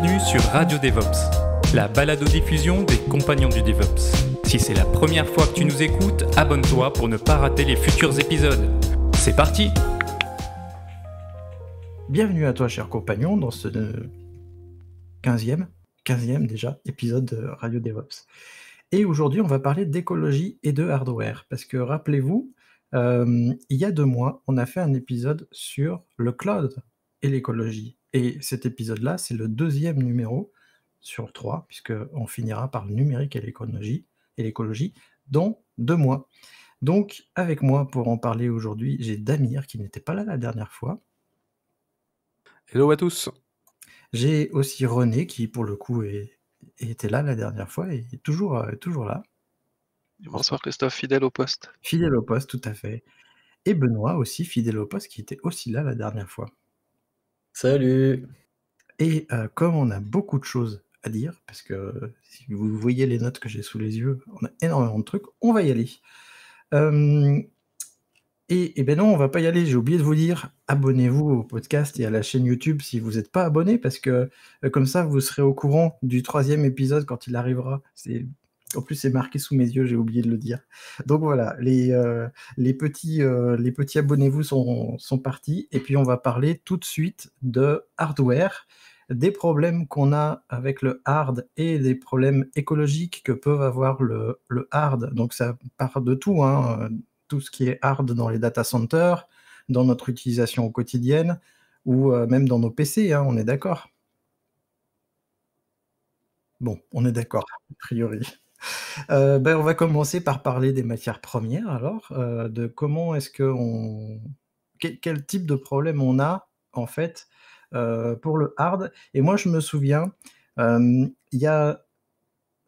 bienvenue sur Radio DevOps, la balado-diffusion des compagnons du DevOps. Si c'est la première fois que tu nous écoutes, abonne-toi pour ne pas rater les futurs épisodes. C'est parti Bienvenue à toi, cher compagnon, dans ce 15e, déjà, épisode de Radio DevOps. Et aujourd'hui, on va parler d'écologie et de hardware. Parce que rappelez-vous, euh, il y a deux mois, on a fait un épisode sur le cloud et l'écologie. Et cet épisode-là, c'est le deuxième numéro sur trois, puisqu'on finira par le numérique et l'écologie, et l'écologie dans deux mois. Donc, avec moi pour en parler aujourd'hui, j'ai Damir qui n'était pas là la dernière fois. Hello à tous. J'ai aussi René qui, pour le coup, était là la dernière fois et est toujours, euh, toujours là. Bonsoir Christophe, fidèle au poste. Fidèle au poste, tout à fait. Et Benoît aussi, fidèle au poste, qui était aussi là la dernière fois. Salut. Et euh, comme on a beaucoup de choses à dire, parce que si vous voyez les notes que j'ai sous les yeux, on a énormément de trucs, on va y aller. Euh, et, eh ben non, on va pas y aller. J'ai oublié de vous dire, abonnez-vous au podcast et à la chaîne YouTube si vous n'êtes pas abonné, parce que euh, comme ça, vous serez au courant du troisième épisode quand il arrivera. C'est en plus, c'est marqué sous mes yeux, j'ai oublié de le dire. Donc voilà, les, euh, les petits, euh, petits abonnez-vous sont, partis. Et puis, on va parler tout de suite de hardware, des problèmes qu'on a avec le hard et des problèmes écologiques que peuvent avoir le, hard. Donc, ça part de tout, hein. tout ce qui est hard dans les data centers, dans notre utilisation au quotidienne ou euh, même dans nos PC, hein, on est d'accord. Bon, on est d'accord, a priori. Euh, ben, on va commencer par parler des matières premières, alors, euh, de comment est-ce que on. Quel, type de problème on a, en fait, euh, pour le hard. Et moi, je me souviens, il y a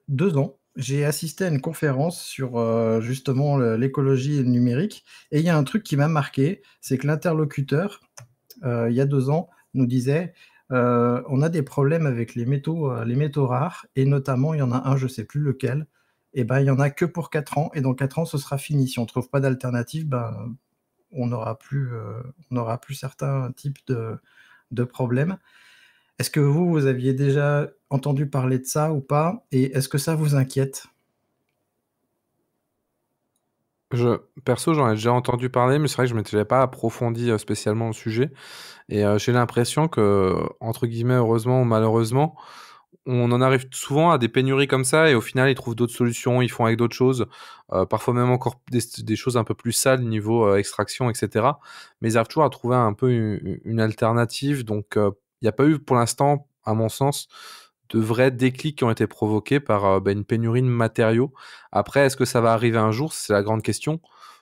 deux ans, j'ai assisté à une conférence sur justement l'écologie numérique. Et il y a un truc qui m'a marqué, c'est que l'interlocuteur, il y a deux ans, nous disait euh, on a des problèmes avec les métaux, euh, les métaux rares, et notamment, il y en a un, je ne sais plus lequel, et eh ben, il n'y en a que pour 4 ans, et dans 4 ans, ce sera fini. Si on ne trouve pas d'alternative, ben, on n'aura plus, euh, on plus certains types de, de problèmes. Est-ce que vous, vous aviez déjà entendu parler de ça ou pas Et est-ce que ça vous inquiète je, perso, j'en ai déjà entendu parler, mais c'est vrai que je m'étais pas approfondi euh, spécialement le sujet. Et euh, j'ai l'impression que, entre guillemets, heureusement ou malheureusement, on en arrive souvent à des pénuries comme ça et au final ils trouvent d'autres solutions, ils font avec d'autres choses, euh, parfois même encore des, choses un peu plus sales niveau extraction, etc. Mais ils arrivent toujours à trouver un peu une, alternative. Donc il n'y a pas eu pour l'instant, à mon sens, de vrais déclics qui ont été provoqués par euh, bah, une pénurie de matériaux. Après, est-ce que ça va arriver un jour C'est la grande question.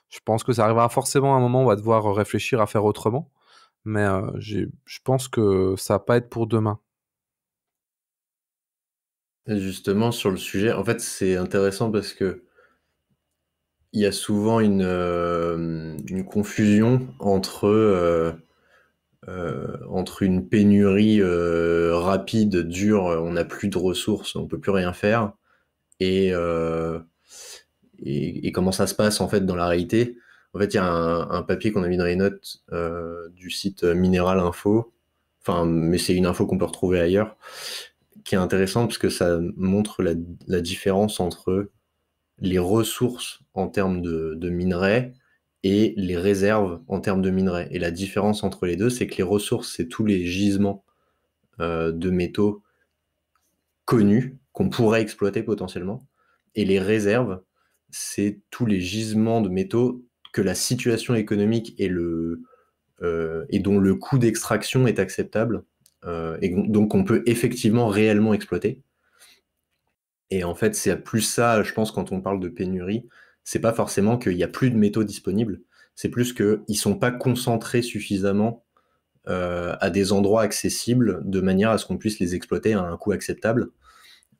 Je pense que ça arrivera forcément à un moment où on va devoir réfléchir à faire autrement. Mais euh, je pense que ça va pas être pour demain. Justement, sur le sujet, en fait, c'est intéressant parce que il y a souvent une euh, confusion entre euh, entre une pénurie euh, rapide, dure, euh, on n'a plus de ressources, on ne peut plus rien faire, et, comment ça se passe en fait dans la réalité. En fait, il y a un, papier qu'on a mis dans les notes du site Minéral Info, enfin, mais c'est une info qu'on peut retrouver ailleurs, qui est intéressante parce que ça montre la, différence entre les ressources en termes de minerais et les réserves en termes de minerais. Et la différence entre les deux, c'est que les ressources, c'est tous les gisements euh, de métaux connus qu'on pourrait exploiter potentiellement. Et les réserves, c'est tous les gisements de métaux que la situation économique et, le, euh, et dont le coût d'extraction est acceptable euh, et donc on peut effectivement réellement exploiter. Et en fait, c'est plus ça, je pense, quand on parle de pénurie, c'est pas forcément qu'il n'y a plus de métaux disponibles, c'est plus qu'ils ne sont pas concentrés suffisamment euh, à des endroits accessibles de manière à ce qu'on puisse les exploiter à un coût acceptable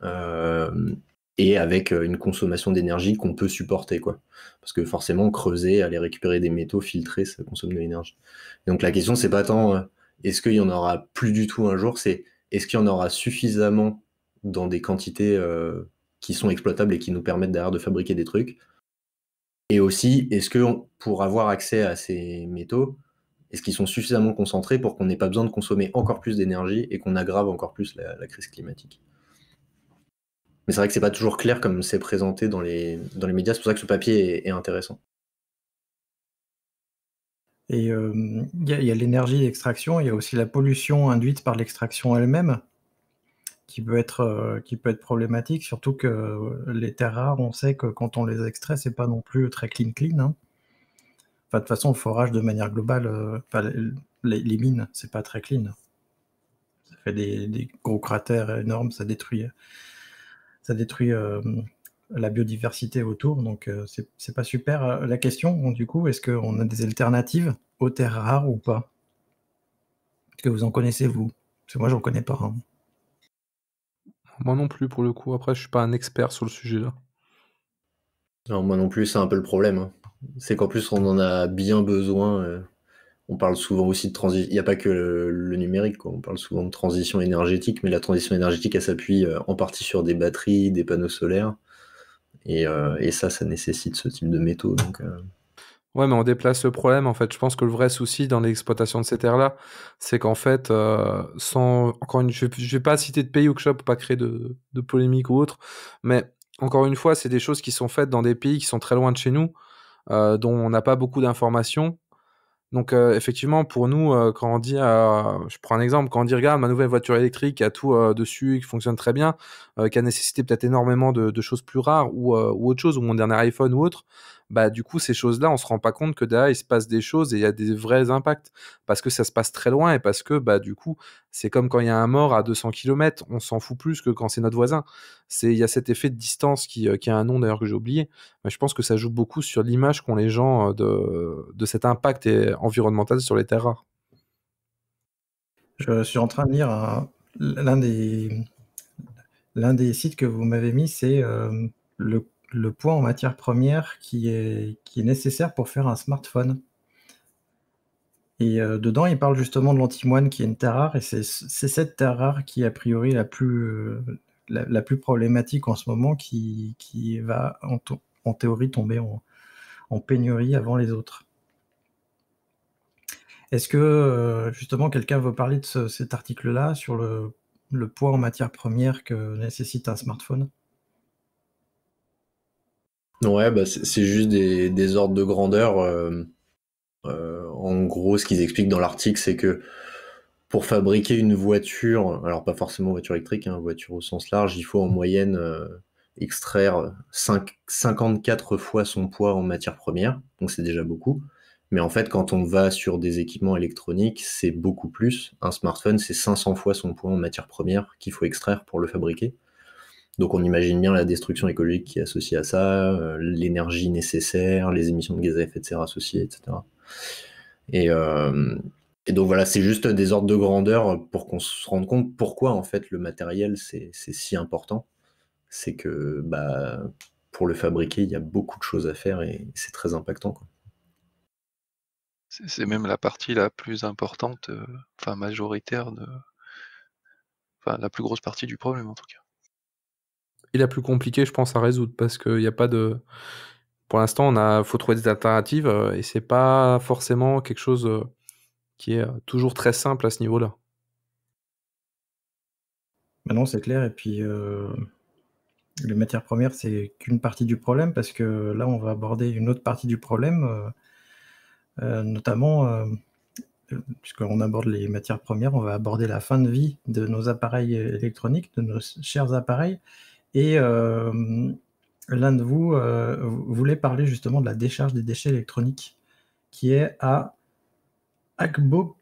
euh, et avec euh, une consommation d'énergie qu'on peut supporter. Quoi. Parce que forcément, creuser, aller récupérer des métaux, filtrer, ça consomme de l'énergie. Donc la question, c'est pas tant est-ce qu'il y en aura plus du tout un jour, c'est est-ce qu'il y en aura suffisamment dans des quantités qui sont exploitables et qui nous permettent derrière de fabriquer des trucs et aussi, est-ce que pour avoir accès à ces métaux, est-ce qu'ils sont suffisamment concentrés pour qu'on n'ait pas besoin de consommer encore plus d'énergie et qu'on aggrave encore plus la, crise climatique Mais c'est vrai que c'est pas toujours clair comme c'est présenté dans les, dans les médias, c'est pour ça que ce papier est, intéressant. Et euh, il y a l'énergie d'extraction, il y a aussi la pollution induite par l'extraction elle-même qui peut être, euh, qui peut être problématique, surtout que euh, les terres rares, on sait que quand on les extrait, c'est pas non plus très clean clean. Hein. de toute façon, le forage de manière globale, euh, les, mines, mines, c'est pas très clean. Ça fait des, gros cratères énormes, ça détruit, ça détruit la biodiversité autour, donc c'est pas super. La question, du coup, est-ce qu'on a des alternatives aux terres rares ou pas Est-ce que vous en connaissez, vous Parce que moi, j'en connais pas. Hein. Moi non plus, pour le coup. Après, je suis pas un expert sur le sujet là. moi non plus, c'est un peu le problème. Hein. C'est qu'en plus, on en a bien besoin. Euh. on parle souvent aussi de transition. Il n'y a pas que le, numérique, on parle souvent de transition énergétique, mais la transition énergétique, elle s'appuie euh, en partie sur des batteries, des panneaux solaires. Et, euh, et ça, ça nécessite ce type de métaux. Donc, Ouais, mais on déplace le problème, en fait. Je pense que le vrai souci dans l'exploitation de ces terres-là, c'est qu'en fait, euh, sans... Encore une... Je ne vais pas citer de pays ou que je pour pas créer de, polémiques polémique ou autre, mais encore une fois, c'est des choses qui sont faites dans des pays qui sont très loin de chez nous, euh, dont on n'a pas beaucoup d'informations. Donc, euh, effectivement, pour nous, quand on dit... je prends un exemple. Quand on dit, regarde, ma nouvelle voiture électrique qui a tout dessus, qui fonctionne très bien, qui a nécessité peut-être énormément de, choses plus rares ou, ou autre chose, ou mon dernier iPhone ou autre bah du coup ces choses-là, on se rend pas compte que derrière il se passe des choses et il y a des vrais impacts parce que ça se passe très loin et parce que bah du coup c'est comme quand il y a un mort à 200 km, on s'en fout plus que quand c'est notre voisin. C'est il y a cet effet de distance qui, euh, qui a un nom d'ailleurs que j'ai oublié. Mais je pense que ça joue beaucoup sur l'image qu'ont les gens euh, de, de cet impact environnemental sur les terres rares. Je suis en train de lire l'un des l'un des sites que vous m'avez mis, c'est euh, le le poids en matière première qui est, nécessaire pour faire un smartphone. Et euh, dedans, il parle justement de l'antimoine qui est une terre rare, et c'est cette terre rare qui est a priori la plus, euh, la, plus problématique en ce moment, qui, va en, théorie tomber en, pénurie avant les autres. Est-ce que euh, justement quelqu'un veut parler de cet article-là sur le, poids en matière première que nécessite un smartphone Ouais, bah c'est juste des, ordres de grandeur. Euh, euh, en gros, ce qu'ils expliquent dans l'article, c'est que pour fabriquer une voiture, alors pas forcément voiture électrique, hein, voiture au sens large, il faut en moyenne euh, extraire 5, 54 fois son poids en matière première, donc c'est déjà beaucoup. Mais en fait, quand on va sur des équipements électroniques, c'est beaucoup plus. Un smartphone, c'est 500 fois son poids en matière première qu'il faut extraire pour le fabriquer. Donc on imagine bien la destruction écologique qui est associée à ça, euh, l'énergie nécessaire, les émissions de gaz à effet de serre associées, etc. Euh, et, donc voilà, c'est juste des ordres de grandeur pour qu'on se rende compte pourquoi en fait le matériel c'est si important. C'est que bah, pour le fabriquer, il y a beaucoup de choses à faire et c'est très impactant. C'est même la partie la plus importante, euh, enfin majoritaire de. Enfin, la plus grosse partie du problème en tout cas et la plus compliquée, je pense, à résoudre parce qu'il n'y a pas de. Pour l'instant, il a, faut trouver des alternatives euh, et c'est pas forcément quelque chose euh, qui est euh, toujours très simple à ce niveau-là. Ben non, c'est clair. Et puis, les matières premières, c'est qu'une partie du problème parce que là, on va aborder une autre partie du problème, notamment. puisqu'on aborde les matières premières, on va aborder la fin de vie de nos appareils électroniques, de nos chers appareils. Et euh, l'un de vous euh, voulait parler justement de la décharge des déchets électroniques qui est à Agbo.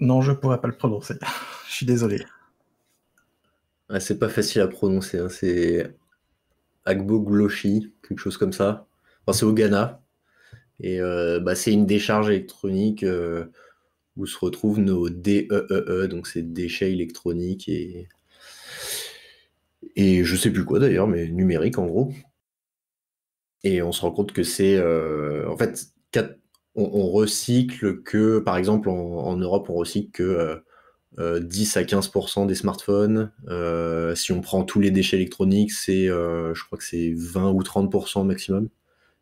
Non, je ne pourrais pas le prononcer. je suis désolé. Ah, c'est pas facile à prononcer. Hein. C'est Agbo Gloshi, quelque chose comme ça. c'est au Ghana. Et euh, bah, c'est une décharge électronique où se retrouvent nos DEEE, e e, donc ces déchets électroniques et et je sais plus quoi d'ailleurs, mais numérique en gros. Et on se rend compte que c'est euh, en fait on, recycle que par exemple en, Europe on recycle que 10 euh, euh, à 15% des smartphones. si on prend tous les déchets électroniques, c'est je crois que c'est 20 ou 30% maximum.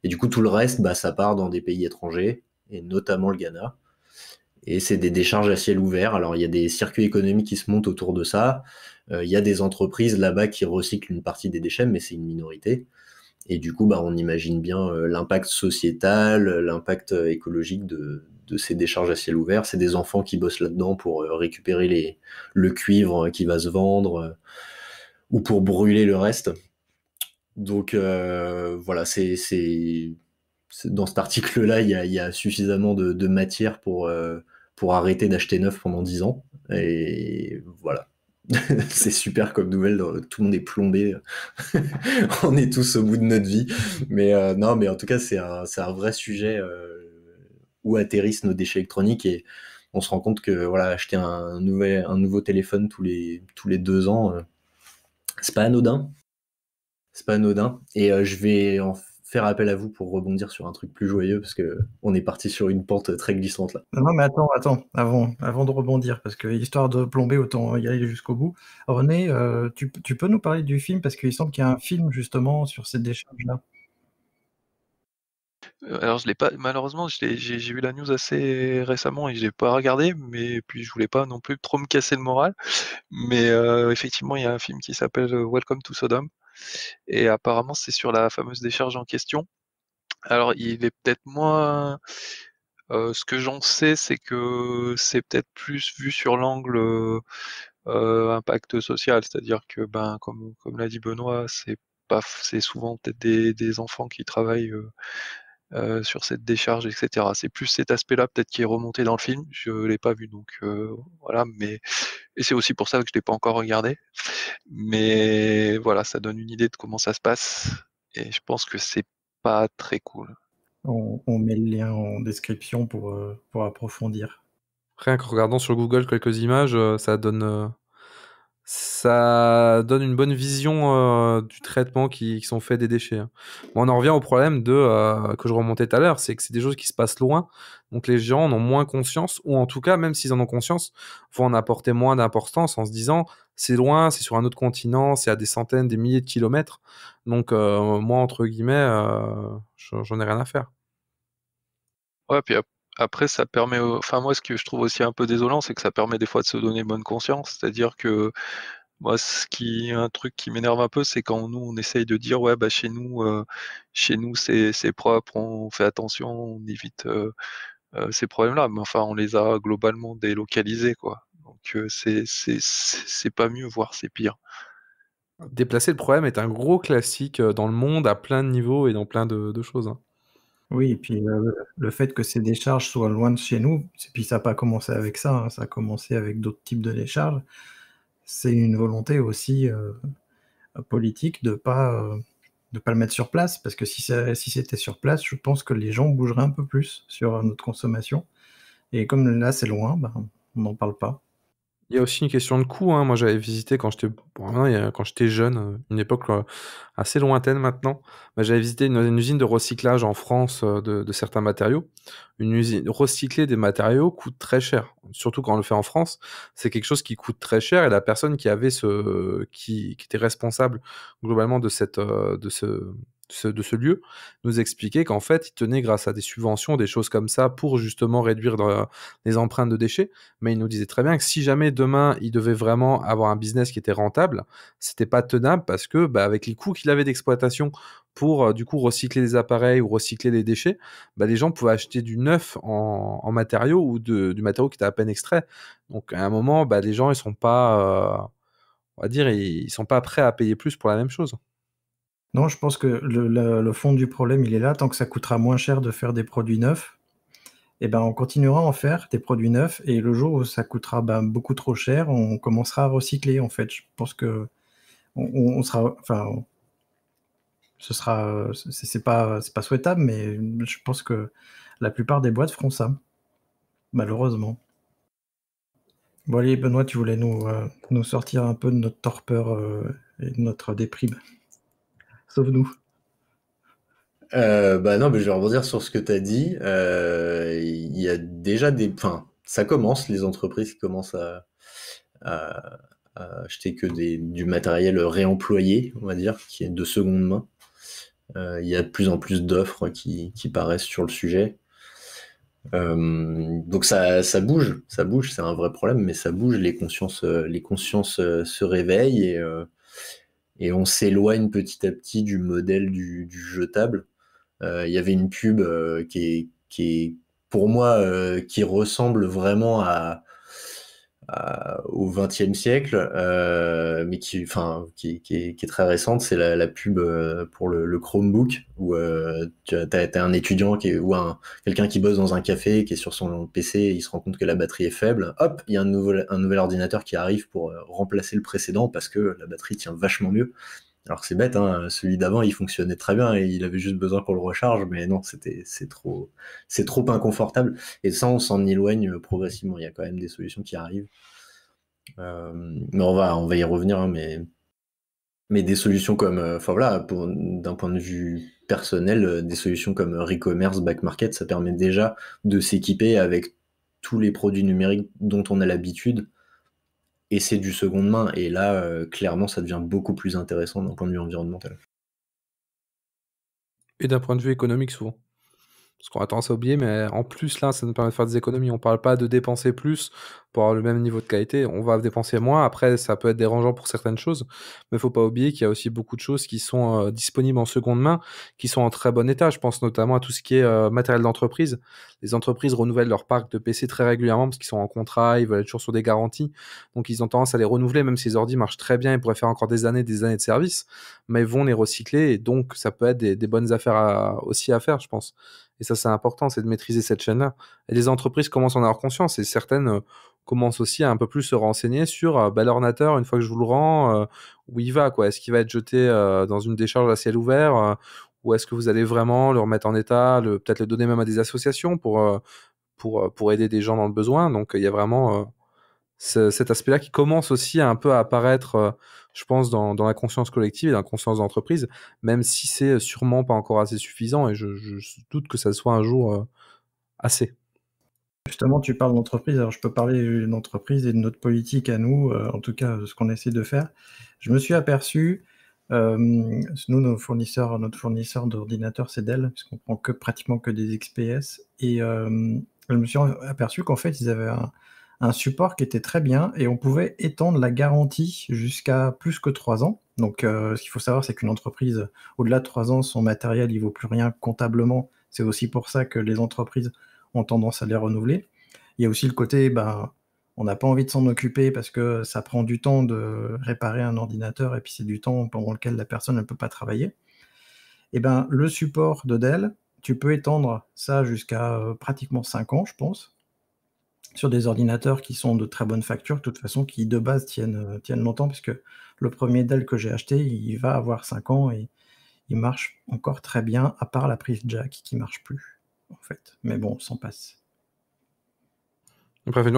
Et du coup tout le reste, bah, ça part dans des pays étrangers et notamment le Ghana. Et c'est des décharges à ciel ouvert. Alors il y a des circuits économiques qui se montent autour de ça. Euh, il y a des entreprises là-bas qui recyclent une partie des déchets, mais c'est une minorité. Et du coup, bah, on imagine bien euh, l'impact sociétal, euh, l'impact écologique de, ces décharges à ciel ouvert. C'est des enfants qui bossent là-dedans pour récupérer les, le cuivre qui va se vendre ou pour brûler le reste. Donc voilà, c'est dans cet article-là, il y, a suffisamment de, matière pour, arrêter d'acheter neuf pendant dix ans. Et voilà. c'est super comme nouvelle, tout le monde est plombé, on est tous au bout de notre vie. Mais euh, non, mais en tout cas, c'est un, vrai sujet euh, où atterrissent nos déchets électroniques et on se rend compte que voilà, acheter un, nouvel, un nouveau téléphone tous les, tous les deux ans, euh, c'est pas anodin. C'est pas anodin. Et je vais en faire appel à vous pour rebondir sur un truc plus joyeux parce que on est parti sur une pente très glissante là. Non mais attends, attends, avant, avant de rebondir parce que histoire de plomber autant y aller jusqu'au bout. René, euh, tu, peux nous parler du film parce qu'il semble qu'il y a un film justement sur cette décharge là. Euh, alors je l'ai pas malheureusement j'ai vu la news assez récemment et je l'ai pas regardé mais puis je voulais pas non plus trop me casser le moral mais euh, effectivement il y a un film qui s'appelle Welcome to Sodom et apparemment, c'est sur la fameuse décharge en question. Alors, il est peut-être moins. Euh, ce que j'en sais, c'est que c'est peut-être plus vu sur l'angle euh, euh, impact social, c'est-à-dire que, ben, comme, comme l'a dit Benoît, c'est souvent peut-être des, des, enfants qui travaillent euh, sur cette décharge, etc. C'est plus cet aspect-là peut-être qui est remonté dans le film. Je l'ai pas vu, donc euh, voilà. Mais et c'est aussi pour ça que je l'ai pas encore regardé. Mais voilà, ça donne une idée de comment ça se passe. Et je pense que c'est pas très cool. On, met le lien en description pour, euh, pour approfondir. Rien qu'en regardant sur Google quelques images, ça donne ça donne une bonne vision euh, du traitement qui, sont faits des déchets. Hein. on en revient au problème de, euh, que je remontais tout à l'heure, c'est que c'est des choses qui se passent loin, donc les gens en ont moins conscience, ou en tout cas, même s'ils en ont conscience, vont en apporter moins d'importance en se disant c'est loin, c'est sur un autre continent, c'est à des centaines, des milliers de kilomètres, donc euh, moi, entre guillemets, j'en ai rien à faire. Ouais, puis après, ça permet, enfin moi, ce que je trouve aussi un peu désolant, c'est que ça permet des fois de se donner bonne conscience, c'est-à-dire que moi, ce qui, un truc qui m'énerve un peu, c'est quand nous on essaye de dire ouais bah chez nous, euh, chez nous c'est propre, on fait attention, on évite euh, euh, ces problèmes-là, mais enfin on les a globalement délocalisés quoi. Donc c'est c'est pas mieux, voire c'est pire. Déplacer le problème est un gros classique dans le monde à plein de niveaux et dans plein de, choses. Hein. Oui, et puis euh, le fait que ces décharges soient loin de chez nous, et puis ça n'a pas commencé avec ça, hein, ça a commencé avec d'autres types de décharges, c'est une volonté aussi euh, politique de ne pas, euh, pas le mettre sur place, parce que si, si c'était sur place, je pense que les gens bougeraient un peu plus sur notre consommation. Et comme là c'est loin, ben, on n'en parle pas. Il y a aussi une question de coût. Hein. Moi, j'avais visité quand j'étais jeune, euh, une époque euh, assez lointaine maintenant. Bah, j'avais visité une, usine de recyclage en France euh, de, certains matériaux. Une usine recycler des matériaux coûte très cher, surtout quand on le fait en France. C'est quelque chose qui coûte très cher et la personne qui avait ce qui, qui était responsable globalement de cette de ce de ce lieu nous expliquait qu'en fait, il tenait grâce à des subventions, des choses comme ça, pour justement réduire les empreintes de déchets. Mais il nous disait très bien que si jamais demain, il devait vraiment avoir un business qui était rentable, c'était pas tenable parce que, bah, avec les coûts qu'il avait d'exploitation pour euh, du coup recycler des appareils ou recycler les déchets, bah, les gens pouvaient acheter du neuf en, matériaux ou du matériau qui était à peine extrait. Donc à un moment, bah, les gens ils sont pas, euh, on va dire, ils sont pas prêts à payer plus pour la même chose. Non, je pense que le, fond du problème, il est là. Tant que ça coûtera moins cher de faire des produits neufs, et eh ben, on continuera à en faire des produits neufs. Et le jour où ça coûtera ben, beaucoup trop cher, on commencera à recycler. En fait, je pense que on, sera, enfin, ce sera, c'est pas, pas souhaitable, mais je pense que la plupart des boîtes feront ça, malheureusement. Bon allez, Benoît, tu voulais nous, euh, nous sortir un peu de notre torpeur euh, et de notre déprime sauf nous. Euh, bah non, mais je vais rebondir sur ce que tu as dit. Euh, il y a déjà des. Enfin, ça commence, les entreprises commencent à, acheter que des, du matériel réemployé, on va dire, qui est de seconde main. Euh, il y a de plus en plus d'offres qui, paraissent sur le sujet. donc ça, ça, bouge, ça bouge, c'est un vrai problème, mais ça bouge, les consciences, les consciences se réveillent et et on s'éloigne petit à petit du modèle du, du jetable. Euh, il y avait une pub euh, qui qui est, pour moi, euh, qui ressemble vraiment à, euh, au XXe siècle, euh, mais qui, enfin, qui, est, très récente, c'est la, pub euh, pour le, Chromebook, où euh, tu as, un étudiant qui est, ou quelqu'un qui bosse dans un café, qui est sur son PC, il se rend compte que la batterie est faible. Hop, il y a un un nouvel ordinateur qui arrive pour remplacer le précédent parce que la batterie tient vachement mieux. Alors c'est bête, hein, celui d'avant, il fonctionnait très bien et il avait juste besoin qu'on le recharge, mais non, c'était c'est trop c'est trop inconfortable. Et ça, on s'en éloigne progressivement. Il y a quand même des solutions qui arrivent. Euh, mais on va on va y revenir, hein, mais mais des solutions comme, euh, voilà, d'un point de vue personnel, euh, des solutions comme Recommerce, Back Market, ça permet déjà de s'équiper avec tous les produits numériques dont on a l'habitude et c'est du seconde main. Et là, euh, clairement, ça devient beaucoup plus intéressant d'un point de vue environnemental. Et d'un point de vue économique, souvent parce qu'on a tendance à oublier, mais en plus là, ça nous permet de faire des économies. On ne parle pas de dépenser plus pour avoir le même niveau de qualité, on va dépenser moins. Après, ça peut être dérangeant pour certaines choses, mais il faut pas oublier qu'il y a aussi beaucoup de choses qui sont euh, disponibles en seconde main, qui sont en très bon état. Je pense notamment à tout ce qui est euh, matériel d'entreprise. Les entreprises renouvellent leur parc de PC très régulièrement parce qu'ils sont en contrat, ils veulent être toujours sur des garanties, donc ils ont tendance à les renouveler, même si les ordi marchent très bien, ils pourraient faire encore des années, des années de service, mais ils vont les recycler, et donc ça peut être des, bonnes affaires aussi à faire, je pense. Et ça, c'est important, c'est de maîtriser cette chaîne-là. Et les entreprises commencent à en avoir conscience et certaines euh, commencent aussi à un peu plus se renseigner sur euh, bah, une fois que je vous le rends, euh, où il va quoi Est-ce qu'il va être jeté dans une décharge à ciel ouvert ou est-ce que vous allez vraiment le remettre en état, peut-être le donner même à des associations pour, pour, pour aider des gens dans le besoin Donc il y a vraiment cet aspect-là qui commence aussi un peu à apparaître, euh, je pense, dans, la conscience collective et dans la conscience d'entreprise, même si c'est sûrement pas encore assez suffisant et je, doute que ça soit un jour euh, assez. Justement, tu parles d'entreprise, alors je peux parler d'une et de notre politique à nous, euh, en tout cas ce qu'on essaie de faire. Je me suis aperçu nous, nos fournisseurs, notre fournisseur d'ordinateurs, c'est Dell, puisqu'on prend que, pratiquement que des XPS. Et je me suis aperçu qu'en fait, ils avaient un, un support qui était très bien et on pouvait étendre la garantie jusqu'à plus que 3 ans. Donc euh, ce qu'il faut savoir, c'est qu'une entreprise, au-delà de 3 ans, son matériel, il vaut plus rien comptablement. C'est aussi pour ça que les entreprises ont tendance à les renouveler. Il y a aussi le côté, ben, on n'a pas envie de s'en occuper parce que ça prend du temps de réparer un ordinateur et puis c'est du temps pendant lequel la personne ne peut pas travailler. Et eh ben, le support de Dell, tu peux étendre ça jusqu'à euh, pratiquement 5 ans, je pense sur des ordinateurs qui sont de très bonne facture, de toute façon, qui de base tiennent, euh, tiennent longtemps, puisque le premier Dell que j'ai acheté, il va avoir 5 ans et il marche encore très bien, à part la prise jack qui marche plus, en fait. Mais bon, on s'en passe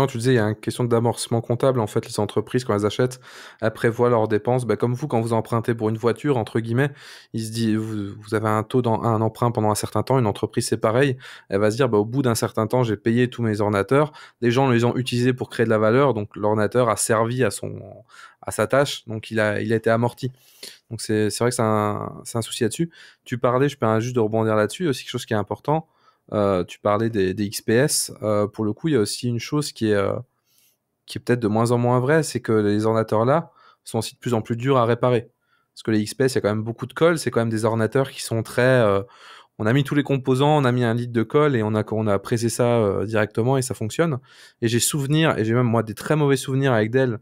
tu disais, il y a une question d'amorcement comptable. En fait, les entreprises, quand elles achètent, elles prévoient leurs dépenses. Ben, comme vous, quand vous empruntez pour une voiture, entre guillemets, il se dit, vous, avez un taux dans un emprunt pendant un certain temps. Une entreprise, c'est pareil. Elle va se dire, bah, au bout d'un certain temps, j'ai payé tous mes ordinateurs. Les gens les ont utilisés pour créer de la valeur. Donc, l'ordinateur a servi à, son, à sa tâche. Donc, il a, il a été amorti. Donc, c'est vrai que c'est un, un, souci là-dessus. Tu parlais, je peux juste de rebondir là-dessus. Aussi, quelque chose qui est important euh, tu parlais des, XPS. Euh, pour le coup, il y a aussi une chose qui est, euh, qui est peut-être de moins en moins vraie, c'est que les ordinateurs là sont aussi de plus en plus durs à réparer. Parce que les XPS, il y a quand même beaucoup de colle, c'est quand même des ordinateurs qui sont très... on a mis tous les composants, on a mis un litre de colle et on a, on a pressé ça directement et ça fonctionne. Et j'ai souvenir, et j'ai même moi des très mauvais souvenirs avec Dell,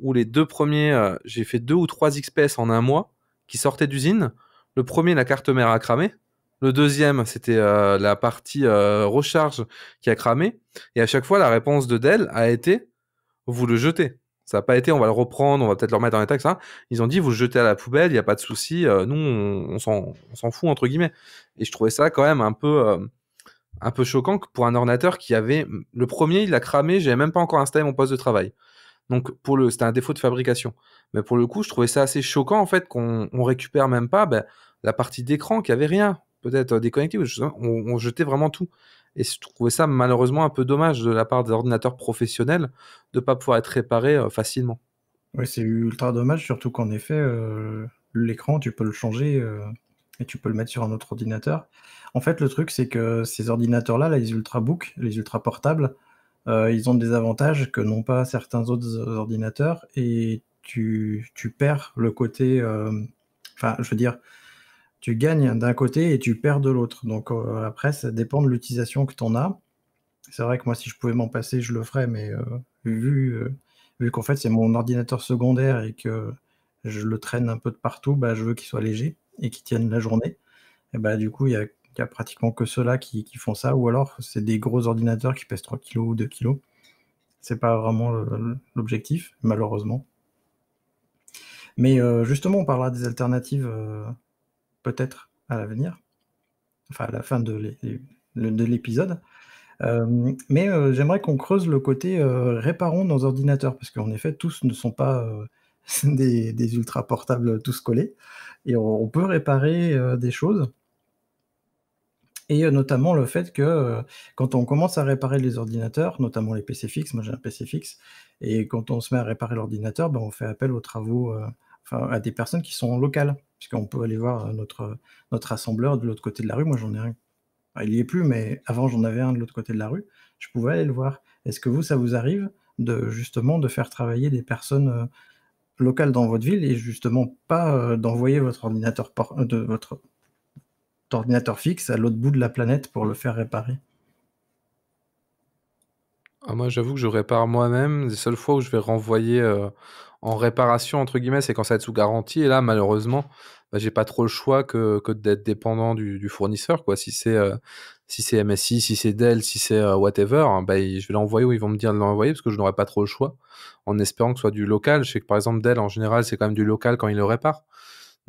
où les deux premiers, j'ai fait deux ou trois XPS en un mois qui sortaient d'usine. Le premier, la carte mère a cramé le deuxième, c'était euh, la partie euh, recharge qui a cramé. Et à chaque fois, la réponse de Dell a été vous le jetez. Ça n'a pas été on va le reprendre, on va peut-être le remettre en état, ça. Ils ont dit vous le jetez à la poubelle, il n'y a pas de souci. Euh, nous, on, s'en fout, entre guillemets. Et je trouvais ça quand même un peu un peu choquant que pour un ordinateur qui avait le premier, il a cramé, j'avais même pas encore installé mon poste de travail. Donc pour le, c'était un défaut de fabrication. Mais pour le coup, je trouvais ça assez choquant en fait qu'on récupère même pas ben, la partie d'écran qui avait rien peut-être euh, déconnecté, on, jetait vraiment tout. Et je trouvais ça malheureusement un peu dommage de la part des ordinateurs professionnels de ne pas pouvoir être réparé euh, facilement. Oui, c'est ultra dommage, surtout qu'en effet, euh, l'écran, tu peux le changer et tu peux le mettre sur un autre ordinateur. En fait, le truc, c'est que ces ordinateurs-là, là, les ultrabooks, les ultra portables, ils ont des avantages que n'ont pas certains autres ordinateurs et tu, tu perds le côté. Enfin, je veux dire, tu gagnes d'un côté et tu perds de l'autre. Donc euh, après, ça dépend de l'utilisation que tu en as. C'est vrai que moi, si je pouvais m'en passer, je le ferais, mais euh, vu, euh, vu qu'en fait, c'est mon ordinateur secondaire et que je le traîne un peu de partout, bah, je veux qu'il soit léger et qu'il tienne la journée. Et bah, du coup, il n'y a, pratiquement que ceux-là qui, font ça, ou alors c'est des gros ordinateurs qui pèsent 3 kg ou 2 kg. C'est pas vraiment l'objectif, malheureusement. Mais justement, on parlera des alternatives peut-être à l'avenir, enfin à la fin de l'épisode. Euh, mais euh, j'aimerais qu'on creuse le côté euh, réparons nos ordinateurs, parce qu'en effet, tous ne sont pas des, ultra portables tous collés, et on, peut réparer des choses. Et notamment le fait que quand on commence à réparer les ordinateurs, notamment les PC fixes, moi j'ai un PC fixe, et quand on se met à réparer l'ordinateur, ben, on fait appel aux travaux, enfin, à des personnes qui sont locales puisqu'on peut aller voir notre, notre assembleur de l'autre côté de la rue. Moi, j'en ai un. il n'y est plus, mais avant, j'en avais un de l'autre côté de la rue. Je pouvais aller le voir. Est-ce que vous, ça vous arrive de justement de faire travailler des personnes euh, locales dans votre ville et justement pas euh, d'envoyer votre ordinateur euh, de votre ordinateur fixe à l'autre bout de la planète pour le faire réparer ah, Moi, j'avoue que je répare moi-même. Les seules fois où je vais renvoyer en réparation, entre guillemets, c'est quand ça être sous garantie. Et là, malheureusement, bah, j'ai pas trop le choix que, d'être dépendant du, fournisseur. Quoi. Si c'est euh, si c'est MSI, si c'est Dell, si c'est euh, whatever, hein, bah, je vais l'envoyer où ils vont me dire de l'envoyer parce que je n'aurai pas trop le choix en espérant que ce soit du local. Je sais que par exemple, Dell en général, c'est quand même du local quand il le répare.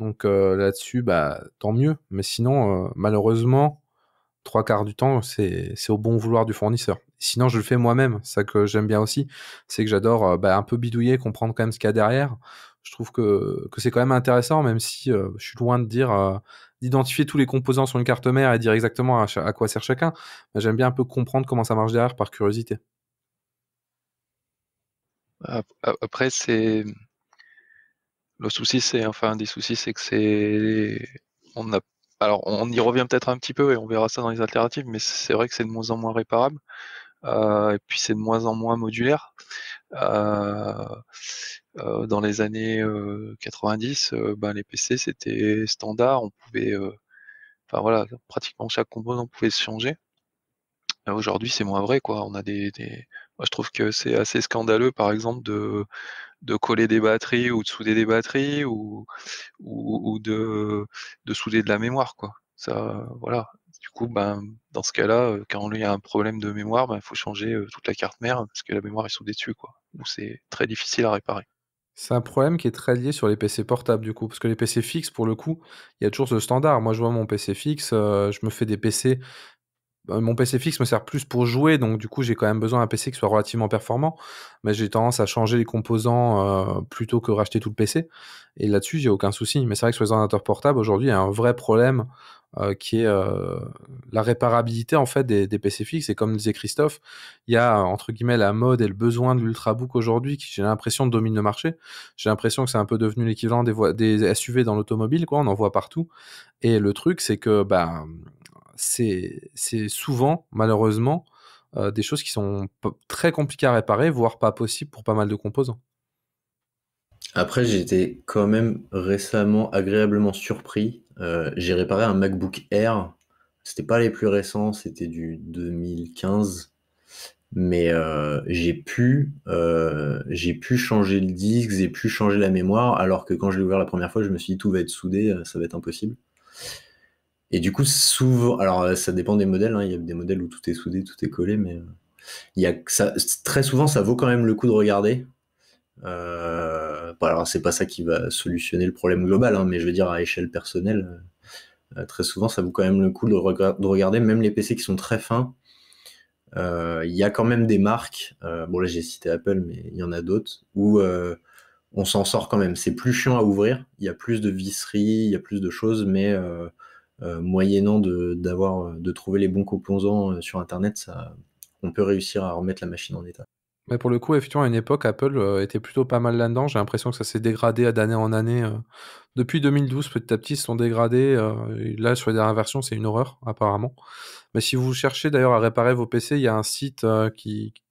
Donc euh, là-dessus, bah, tant mieux. Mais sinon, malheureusement, trois quarts du temps, c'est au bon vouloir du fournisseur. Sinon, je le fais moi-même. Ça que j'aime bien aussi, c'est que j'adore bah, un peu bidouiller, comprendre quand même ce qu'il y a derrière je trouve que, c'est quand même intéressant, même si euh, je suis loin de dire euh, d'identifier tous les composants sur une carte mère et dire exactement à, quoi sert chacun. J'aime bien un peu comprendre comment ça marche derrière par curiosité. Après, c'est le souci, c'est enfin des soucis, c'est que c'est on alors on y revient peut-être un petit peu et on verra ça dans les alternatives, mais c'est vrai que c'est de moins en moins réparable. Euh, et puis c'est de moins en moins modulaire. Euh, euh, dans les années 90, ben, les PC c'était standard, on pouvait, enfin voilà, pratiquement chaque composant pouvait se changer. Aujourd'hui, c'est moins vrai, quoi. On a des, je trouve que c'est assez scandaleux, par exemple, de, coller des batteries ou de souder des batteries ou, de, de souder de la mémoire, quoi. Ça, voilà du coup, ben, dans ce cas-là, euh, quand il y a un problème de mémoire, il ben, faut changer euh, toute la carte mère parce que la mémoire est sous dessus, quoi. Donc c'est très difficile à réparer. C'est un problème qui est très lié sur les PC portables, du coup, parce que les PC fixes, pour le coup, il y a toujours ce standard. Moi, je vois mon PC fixe, euh, je me fais des PC ben, mon PC fixe me sert plus pour jouer, donc du coup j'ai quand même besoin d'un PC qui soit relativement performant, mais j'ai tendance à changer les composants plutôt que racheter tout le PC. Et là-dessus, j'ai aucun souci. Mais c'est vrai que sur les ordinateurs portables, aujourd'hui, il y a un vrai problème euh, qui est euh, la réparabilité en fait des, des, PC fixes. Et comme disait Christophe, il y a entre guillemets la mode et le besoin de l'ultrabook aujourd'hui qui, j'ai l'impression, domine le marché. J'ai l'impression que c'est un peu devenu l'équivalent des, SUV dans l'automobile, quoi. On en voit partout. Et le truc, c'est que bah, c'est, souvent, malheureusement, euh, des choses qui sont très compliquées à réparer, voire pas possibles pour pas mal de composants. Après, j'étais quand même récemment agréablement surpris. Euh, j'ai réparé un MacBook Air. C'était pas les plus récents, c'était du 2015. Mais euh, j'ai pu, euh, j'ai pu changer le disque, j'ai pu changer la mémoire, alors que quand je l'ai ouvert la première fois, je me suis dit tout va être soudé, ça va être impossible. Et du coup, souvent, alors ça dépend des modèles, hein, il y a des modèles où tout est soudé, tout est collé, mais très souvent, ça vaut quand même le coup de regarder. Euh, euh, alors, bah, alors c'est pas ça qui va solutionner le problème global, hein, mais je veux dire à échelle personnelle, euh, euh, très souvent ça vaut quand même le coup de, regarder même les PC qui sont très fins. Il y a quand même des marques, bon là j'ai cité Apple, mais il y en a d'autres, où on s'en sort quand même. C'est plus chiant à ouvrir, il y a plus de visserie, il y a plus de choses, mais moyennant de, d'avoir, de trouver les bons composants sur Internet, on peut réussir à remettre la machine en état. Mais pour le coup, effectivement, à une époque, Apple euh, était plutôt pas mal là-dedans. J'ai l'impression que ça s'est dégradé d'année en année. Euh. Depuis 2012, petit à petit, ils se sont dégradés. Euh, là, sur les dernières versions, c'est une horreur, apparemment. Mais si vous cherchez d'ailleurs à réparer vos PC, il y a un site euh,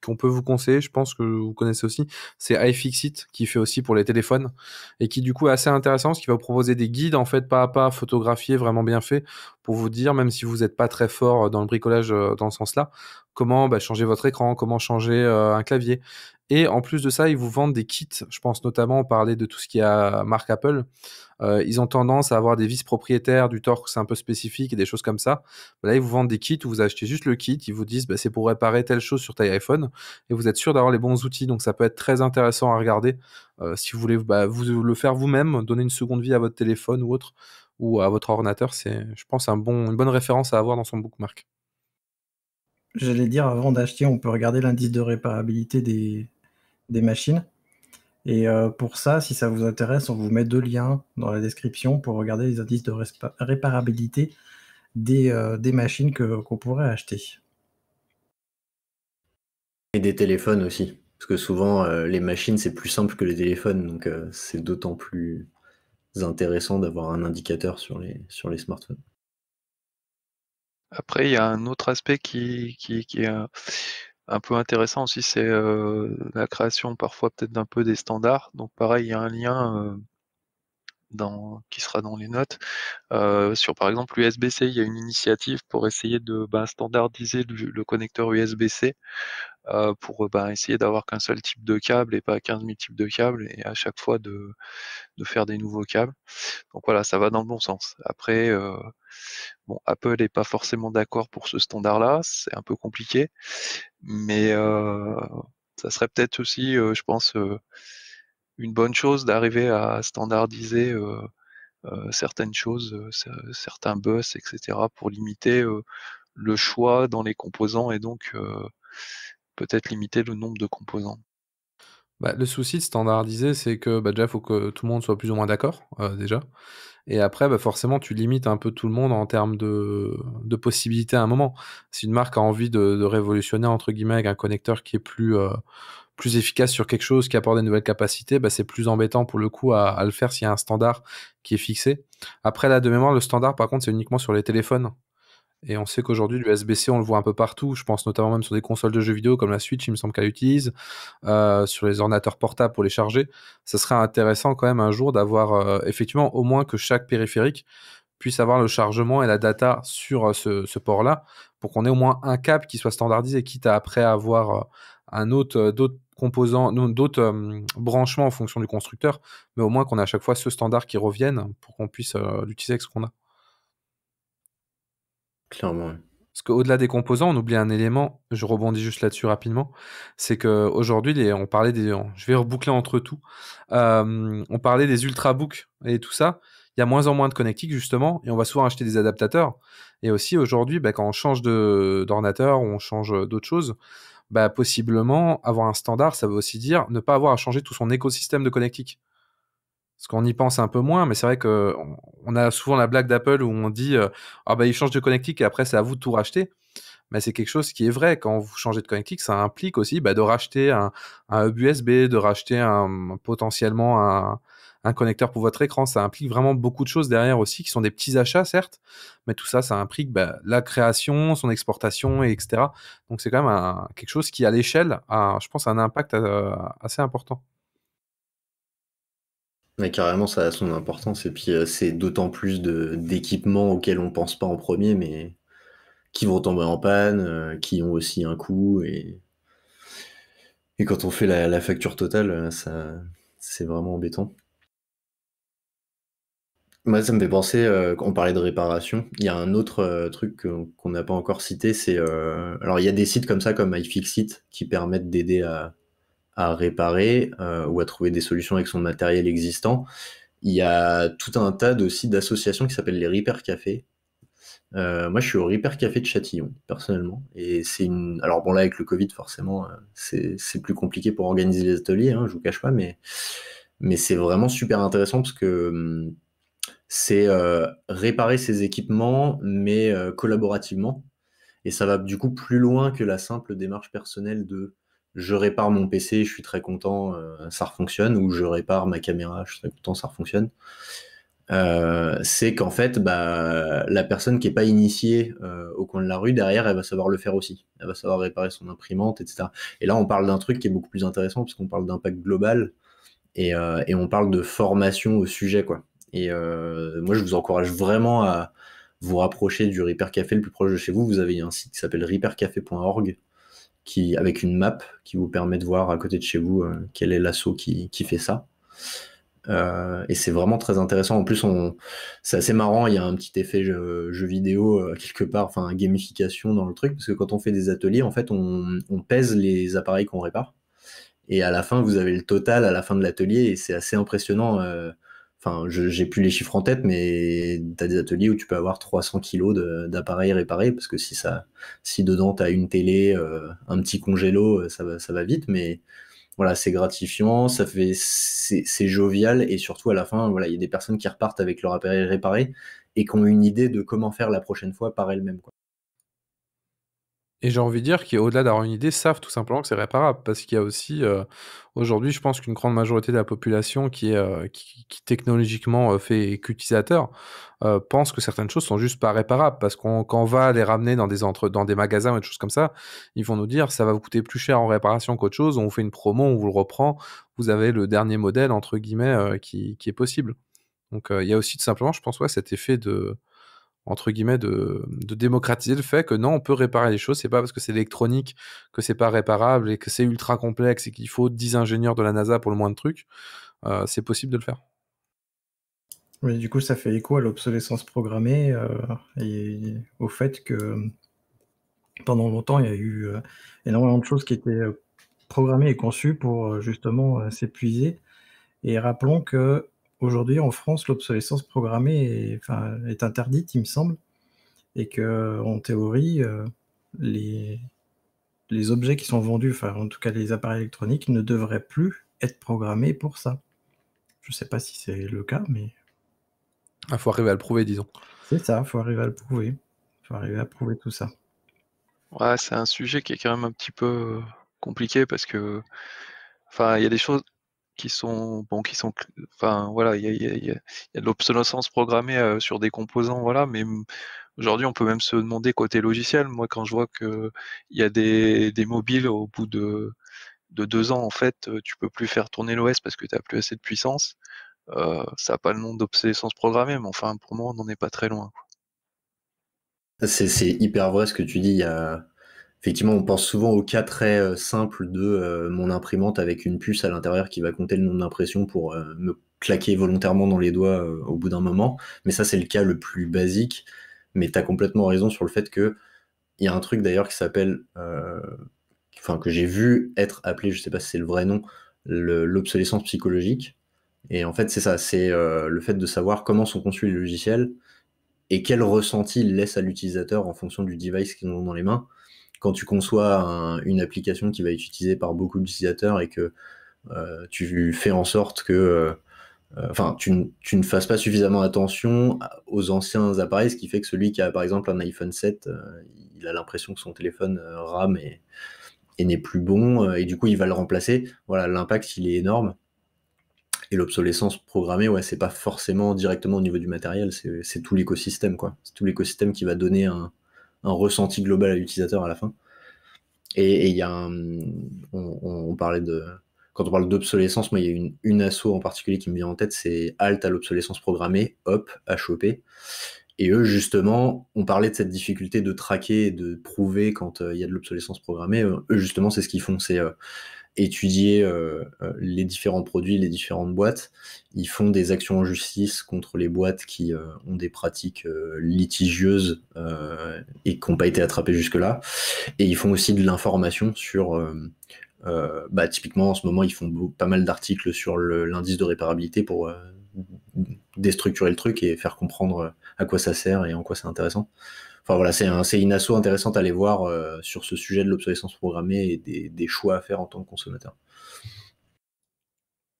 qu'on peut vous conseiller, je pense que vous connaissez aussi, c'est iFixit qui fait aussi pour les téléphones et qui du coup est assez intéressant parce qu'il va vous proposer des guides en fait pas à pas photographiés vraiment bien faits pour vous dire même si vous n'êtes pas très fort euh, dans le bricolage euh, dans ce sens-là, comment bah, changer votre écran, comment changer un clavier. Et en plus de ça, ils vous vendent des kits. Je pense notamment, parler de tout ce qui a marque Apple. Euh, ils ont tendance à avoir des vis propriétaires, du torque, c'est un peu spécifique et des choses comme ça. là, ils vous vendent des kits où vous achetez juste le kit, ils vous disent bah, c'est pour réparer telle chose sur ta iPhone et vous êtes sûr d'avoir les bons outils. Donc ça peut être très intéressant à regarder euh, si vous voulez bah, vous le faire vous-même, donner une seconde vie à votre téléphone ou autre ou à votre ordinateur. C'est, je pense, un une bonne référence à avoir dans son bookmark. J'allais dire, avant d'acheter, on peut regarder l'indice de réparabilité des machines. Et euh, pour ça, si ça vous intéresse, on vous met deux liens dans la description pour regarder les indices de réparabilité des, euh, des machines qu'on pourrait acheter. Et des téléphones aussi. Parce que souvent, euh, les machines, c'est plus simple que les téléphones. Donc, c'est d'autant plus intéressant d'avoir un indicateur sur les, sur les smartphones. Après, il y a un autre aspect qui, qui, qui est un peu intéressant aussi, c'est euh, la création parfois peut-être d'un peu des standards. Donc pareil, il y a un lien euh, dans, qui sera dans les notes. Euh, sur par exemple l'USB-C, il y a une initiative pour essayer de bah, standardiser le, connecteur USB-C pour bah, essayer d'avoir qu'un seul type de câble et pas 15 000 types de câbles et à chaque fois de, faire des nouveaux câbles. Donc voilà, ça va dans le bon sens. Après, bon, Apple n'est pas forcément d'accord pour ce standard-là, c'est un peu compliqué. Mais euh, ça serait peut-être aussi, euh, je pense, euh, une bonne chose d'arriver à standardiser certaines choses, certains bus, etc., pour limiter le choix dans les composants et donc peut-être limiter le nombre de composants. Bah, le souci de standardiser, c'est que bah, déjà, il faut que tout le monde soit plus ou moins d'accord, euh, déjà. Et après, bah, forcément, tu limites un peu tout le monde en termes de, possibilités à un moment. Si une marque a envie de, révolutionner, entre guillemets, avec un connecteur qui est plus, euh, plus efficace sur quelque chose, qui apporte des nouvelles capacités, c'est plus embêtant pour le coup à, à le faire s'il y a un standard qui est fixé. Après, là, de mémoire, le standard, par contre, c'est uniquement sur les téléphones. Et on sait qu'aujourd'hui, du SBC, on le voit un peu partout. Je pense notamment même sur des consoles de jeux vidéo comme la Switch, il me semble qu'elle utilise, euh, sur les ordinateurs portables pour les charger. Ça serait intéressant quand même un jour d'avoir euh, effectivement au moins que chaque périphérique puisse avoir le chargement et la data sur euh, ce, port-là, pour qu'on ait au moins un cap qui soit standardisé, quitte à après avoir un autre, d'autres composants, d'autres branchements en fonction du constructeur, mais au moins qu'on ait à chaque fois ce standard qui revienne pour qu'on puisse l'utiliser avec ce qu'on a. Parce qu'au-delà des composants, on oublie un élément, je rebondis juste là-dessus rapidement, c'est qu'aujourd'hui, on parlait des... Je vais reboucler entre tout. Euh, on parlait des ultrabooks et tout ça. Il y a moins en moins de connectiques, justement, et on va souvent acheter des adaptateurs. Et aussi, aujourd'hui, bah, quand on change d'ordinateur ou on change d'autres choses, bah, possiblement, avoir un standard, ça veut aussi dire ne pas avoir à changer tout son écosystème de connectiques. Parce qu'on y pense un peu moins, mais c'est vrai qu'on a souvent la blague d'Apple où on dit euh, Ah ben ils changent de connectique et après c'est à vous de tout racheter. Mais c'est quelque chose qui est vrai. Quand vous changez de connectique, ça implique aussi bah, de racheter un, un, USB, de racheter potentiellement un, connecteur pour votre écran. Ça implique vraiment beaucoup de choses derrière aussi, qui sont des petits achats, certes, mais tout ça, ça implique bah, la création, son exportation, etc. Donc c'est quand même quelque chose qui, à l'échelle, a, je pense, un impact euh, assez important carrément, ça a son importance. Et puis, euh, c'est d'autant plus d'équipements auxquels on pense pas en premier, mais qui vont tomber en panne, euh, qui ont aussi un coût. Et, et quand on fait la, la facture totale, euh, ça, c'est vraiment embêtant. Moi, ça me fait penser, quand on parlait de réparation, il y a un autre truc qu'on n'a pas encore cité, c'est... alors, il y a des sites comme ça, comme iFixit, qui permettent d'aider à, à réparer euh, ou à trouver des solutions avec son matériel existant. Il y a tout un tas de sites d'associations qui s'appellent les Repair Café. Euh, moi, je suis au Repair Café de Châtillon, personnellement. Et c'est une. Alors, bon, là, avec le Covid, forcément, euh, c'est plus compliqué pour organiser les ateliers, hein, je vous cache pas, mais, mais c'est vraiment super intéressant parce que hum, c'est réparer ses équipements, mais collaborativement. Et ça va du coup plus loin que la simple démarche personnelle de je répare mon PC, je suis très content, euh, ça fonctionne. ou je répare ma caméra, je suis très content, ça fonctionne. Euh, c'est qu'en fait, bah, la personne qui n'est pas initiée euh, au coin de la rue, derrière, elle va savoir le faire aussi. Elle va savoir réparer son imprimante, etc. Et là, on parle d'un truc qui est beaucoup plus intéressant, puisqu'on parle d'impact global, et, on parle de formation au sujet. quoi. Et moi, je vous encourage vraiment à vous rapprocher du Repair Café le plus proche de chez vous. Vous avez un site qui s'appelle repaircafé.org avec une map qui vous permet de voir à côté de chez vous euh, quel est l'assaut qui, fait ça. Euh, et c'est vraiment très intéressant. En plus, c'est assez marrant. Il y a un petit effet jeu, vidéo euh, quelque part, enfin gamification dans le truc, parce que quand on fait des ateliers, en fait, on, pèse les appareils qu'on répare. Et à la fin, vous avez le total à la fin de l'atelier, et c'est assez impressionnant. Enfin, j'ai plus les chiffres en tête, mais tu as des ateliers où tu peux avoir 300 kilos d'appareils réparés, parce que si, ça, si dedans tu as une télé, euh, un petit congélo, euh, ça va, ça va vite, mais voilà, c'est gratifiant, ça fait, c'est jovial, et surtout à la fin, voilà, il y a des personnes qui repartent avec leur appareil réparé et qui ont une idée de comment faire la prochaine fois par elles-mêmes. Et j'ai envie de dire qu'au-delà d'avoir une idée, savent tout simplement que c'est réparable. Parce qu'il y a aussi, euh, aujourd'hui, je pense qu'une grande majorité de la population qui, est, euh, qui, technologiquement euh, fait qu'utilisateur pense que certaines choses sont juste pas réparables. Parce qu'on quand on va les ramener dans des, dans des magasins ou des choses comme ça, ils vont nous dire ça va vous coûter plus cher en réparation qu'autre chose. On vous fait une promo, on vous le reprend. Vous avez le dernier modèle, entre guillemets, qui, qui, est possible. Donc il y a aussi tout simplement, je pense, ouais, cet effet de entre guillemets, de, démocratiser le fait que non, on peut réparer les choses. C'est pas parce que c'est électronique que c'est pas réparable et que c'est ultra complexe et qu'il faut 10 ingénieurs de la NASA pour le moins de trucs. Euh, c'est possible de le faire. Oui, du coup, ça fait écho à l'obsolescence programmée euh, et au fait que pendant longtemps, il y a eu euh, énormément de choses qui étaient programmées et conçues pour justement s'épuiser. Et rappelons que aujourd'hui en France, l'obsolescence programmée est, interdite, il me semble, et que en théorie, euh, les, objets qui sont vendus, enfin en tout cas les appareils électroniques, ne devraient plus être programmés pour ça. Je ne sais pas si c'est le cas, mais. Il ah, faut arriver à le prouver, disons. C'est ça, il faut arriver à le prouver. Il faut arriver à prouver tout ça. Ouais, c'est un sujet qui est quand même un petit peu euh, compliqué parce que. Enfin, il y a des choses qui sont bon qui sont enfin voilà il y a, de l'obsolescence programmée euh, sur des composants voilà mais aujourd'hui on peut même se demander côté logiciel moi quand je vois que il y a des, mobiles au bout de, deux ans en fait euh, tu peux plus faire tourner l'OS parce que tu n'as plus assez de puissance euh, ça n'a pas le nom d'obsolescence programmée mais enfin pour moi on n'en est pas très loin c'est hyper vrai ce que tu dis il y a effectivement, on pense souvent au cas très euh, simple de euh, mon imprimante avec une puce à l'intérieur qui va compter le nombre d'impressions pour euh, me claquer volontairement dans les doigts au bout d'un moment. Mais ça, c'est le cas le plus basique. Mais tu as complètement raison sur le fait que il y a un truc d'ailleurs qui s'appelle, enfin que j'ai vu être appelé, je sais pas si c'est le vrai nom, l'obsolescence psychologique. Et en fait, c'est ça, c'est le fait de savoir comment sont conçus les logiciels et quel ressenti ils laissent à l'utilisateur en fonction du device qu'ils ont dans les mains quand tu conçois une application qui va être utilisée par beaucoup d'utilisateurs et que euh, tu fais en sorte que euh, euh, enfin, tu, ne fasses pas suffisamment attention aux anciens appareils, ce qui fait que celui qui a par exemple un iPhone 7, il a l'impression que son téléphone rame et, et n'est plus bon, et du coup il va le remplacer. Voilà, l'impact il est énorme. Et l'obsolescence programmée, ouais, c'est pas forcément directement au niveau du matériel, c'est tout l'écosystème, quoi. C'est tout l'écosystème qui va donner un, un ressenti global à l'utilisateur à la fin. Et il y a on, parlait de. Quand on parle d'obsolescence, moi, il y a une, une asso en particulier qui me vient en tête, c'est Alt à l'obsolescence programmée, HOP, HOP, et eux, justement, on parlait de cette difficulté de traquer et de prouver quand euh, il y a de l'obsolescence programmée. Euh, eux, justement, c'est ce qu'ils font, c'est euh, étudier les différents produits, les différentes boîtes. Ils font des actions en justice contre les boîtes qui ont des pratiques litigieuses et qui n'ont pas été attrapées jusque-là. Et ils font aussi de l'information sur... bah, typiquement, en ce moment, ils font pas mal d'articles sur l'indice de réparabilité pour déstructurer le truc et faire comprendre euh, à quoi ça sert et en quoi c'est intéressant. Enfin voilà, c'est une asso intéressante à aller voir euh, sur ce sujet de l'obsolescence programmée et des, choix à faire en tant que consommateur.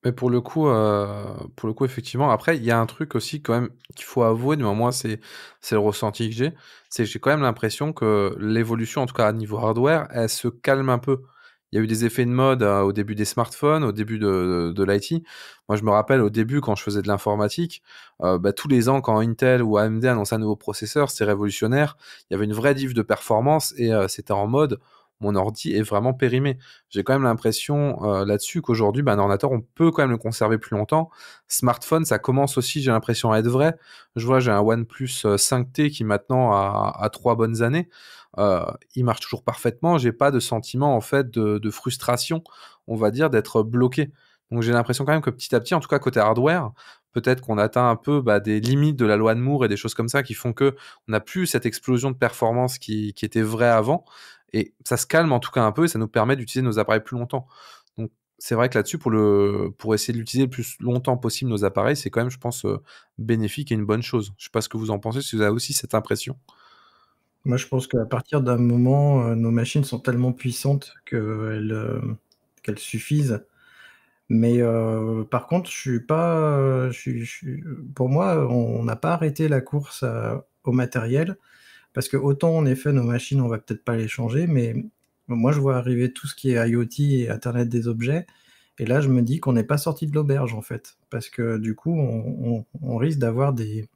Mais pour le coup, euh, pour le coup, effectivement. Après, il y a un truc aussi quand même qu'il faut avouer. Mais moi, c'est c'est le ressenti que j'ai. C'est que j'ai quand même l'impression que l'évolution, en tout cas à niveau hardware, elle se calme un peu il y a eu des effets de mode euh, au début des smartphones, au début de, l'IT. Moi, je me rappelle au début, quand je faisais de l'informatique, euh, bah, tous les ans, quand Intel ou AMD annonçait un nouveau processeur, c'était révolutionnaire. Il y avait une vraie dive de performance et euh, c'était en mode mon ordi est vraiment périmé. J'ai quand même l'impression là-dessus qu'aujourd'hui, ben, un ordinateur, on peut quand même le conserver plus longtemps. Smartphone, ça commence aussi, j'ai l'impression, à être vrai. Je vois, j'ai un OnePlus 5T qui maintenant a trois bonnes années. Euh, il marche toujours parfaitement. J'ai pas de sentiment en fait de, frustration, on va dire, d'être bloqué. Donc j'ai l'impression quand même que petit à petit, en tout cas côté hardware, peut-être qu'on atteint un peu bah, des limites de la loi de Moore et des choses comme ça qui font que on n'a plus cette explosion de performance qui, était vraie avant. Et ça se calme en tout cas un peu et ça nous permet d'utiliser nos appareils plus longtemps. Donc c'est vrai que là-dessus, pour, pour essayer d'utiliser le plus longtemps possible nos appareils, c'est quand même, je pense, euh, bénéfique et une bonne chose. Je ne sais pas ce que vous en pensez, si vous avez aussi cette impression. Moi, je pense qu'à partir d'un moment, euh, nos machines sont tellement puissantes euh, qu'elles suffisent. Mais euh, par contre, je suis pas, pour moi, on n'a pas arrêté la course au matériel parce que autant en effet, nos machines, on va peut-être pas les changer, mais moi, je vois arriver tout ce qui est IoT et Internet des objets. Et là, je me dis qu'on n'est pas sorti de l'auberge en fait, parce que du coup, on, risque d'avoir des,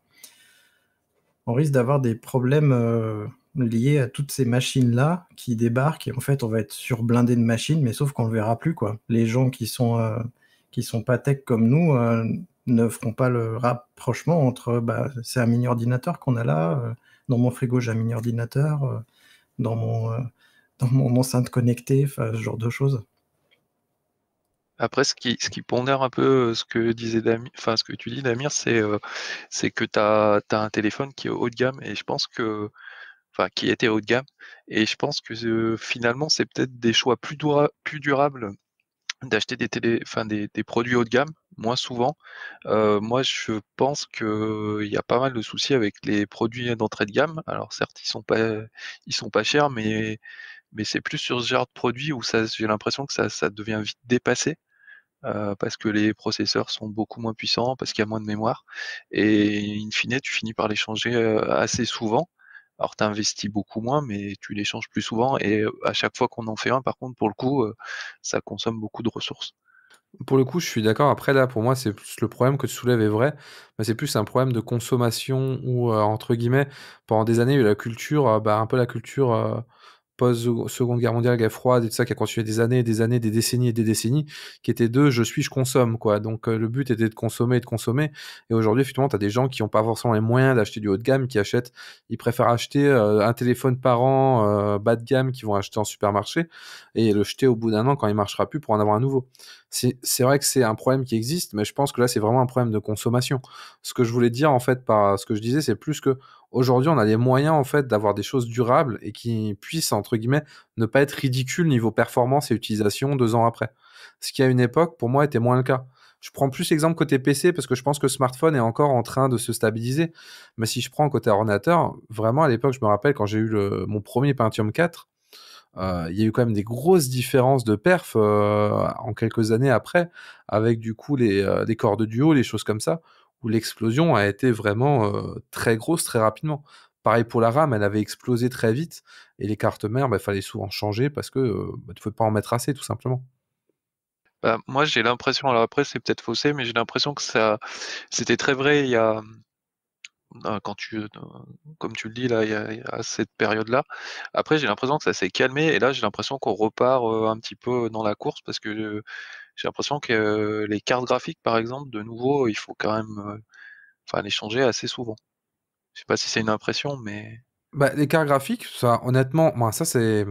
on risque d'avoir des problèmes lié à toutes ces machines-là qui débarquent et en fait on va être surblindé de machines, mais sauf qu'on le verra plus quoi. Les gens qui sont euh, sont pas tech comme nous euh, ne feront pas le rapprochement entre bah, c'est un mini ordinateur qu'on a là. Euh, dans mon frigo j'ai un mini ordinateur, dans mon mon enceinte connectée, ce genre de choses. Après, ce qui, ce qui pondère un peu ce que disait enfin ce que tu dis Damir, c'est que tu as, as, un téléphone qui est haut de gamme et je pense que qui était haut de gamme. Et je pense que finalement, c'est peut-être des choix plus, durables d'acheter des, télé, des, produits haut de gamme, moins souvent. moi, je pense qu'il y a pas mal de soucis avec les produits d'entrée de gamme. Alors certes, ils sont pas, ils sont pas chers, mais, mais c'est plus sur ce genre de produits où j'ai l'impression que ça, devient vite dépassé. parce que les processeurs sont beaucoup moins puissants, parce qu'il y a moins de mémoire. Et in fine, tu finis par les changer assez souvent. Alors, tu investis beaucoup moins, mais tu les changes plus souvent. Et à chaque fois qu'on en fait un, par contre, pour le coup, ça consomme beaucoup de ressources. Pour le coup, je suis d'accord. Après, là, pour moi, c'est le problème que tu soulèves est vrai, mais c'est plus un problème de consommation ou, entre guillemets, pendant des années, il y a eu la culture, bah, un peu la culture post-seconde guerre mondiale, guerre froide et tout ça, qui a continué des années des années, des décennies et des décennies, qui était deux je suis, je consomme, quoi. Donc euh, le but était de consommer et de consommer. Et aujourd'hui, effectivement, tu as des gens qui n'ont pas forcément les moyens d'acheter du haut de gamme, qui achètent, ils préfèrent acheter euh, un téléphone par an euh, bas de gamme qu'ils vont acheter en supermarché et le jeter au bout d'un an quand il marchera plus pour en avoir un nouveau c'est vrai que c'est un problème qui existe, mais je pense que là, c'est vraiment un problème de consommation. Ce que je voulais dire, en fait, par ce que je disais, c'est plus que aujourd'hui, on a les moyens, en fait, d'avoir des choses durables et qui puissent, entre guillemets, ne pas être ridicules niveau performance et utilisation deux ans après. Ce qui, à une époque, pour moi, était moins le cas. Je prends plus l'exemple côté PC parce que je pense que smartphone est encore en train de se stabiliser. Mais si je prends côté ordinateur, vraiment, à l'époque, je me rappelle quand j'ai eu mon premier Pentium 4, euh, il y a eu quand même des grosses différences de perf euh, en quelques années après, avec du coup les, euh, les du de duo, les choses comme ça, où l'explosion a été vraiment très grosse très rapidement. Pareil pour la RAM, elle avait explosé très vite et les cartes mères, il bah, fallait souvent changer parce que bah, tu ne pouvais pas en mettre assez tout simplement. Bah, moi, j'ai l'impression, alors après, c'est peut-être faussé, mais j'ai l'impression que ça, c'était très vrai il y a quand tu, euh, comme tu le dis là, il cette période-là. Après, j'ai l'impression que ça s'est calmé et là, j'ai l'impression qu'on repart euh, un petit peu dans la course parce que euh, j'ai l'impression que les cartes graphiques, par exemple, de nouveau, il faut quand même, enfin, les changer assez souvent. Je sais pas si c'est une impression, mais bah, les cartes graphiques, ça, honnêtement, moi, ben, ça c'est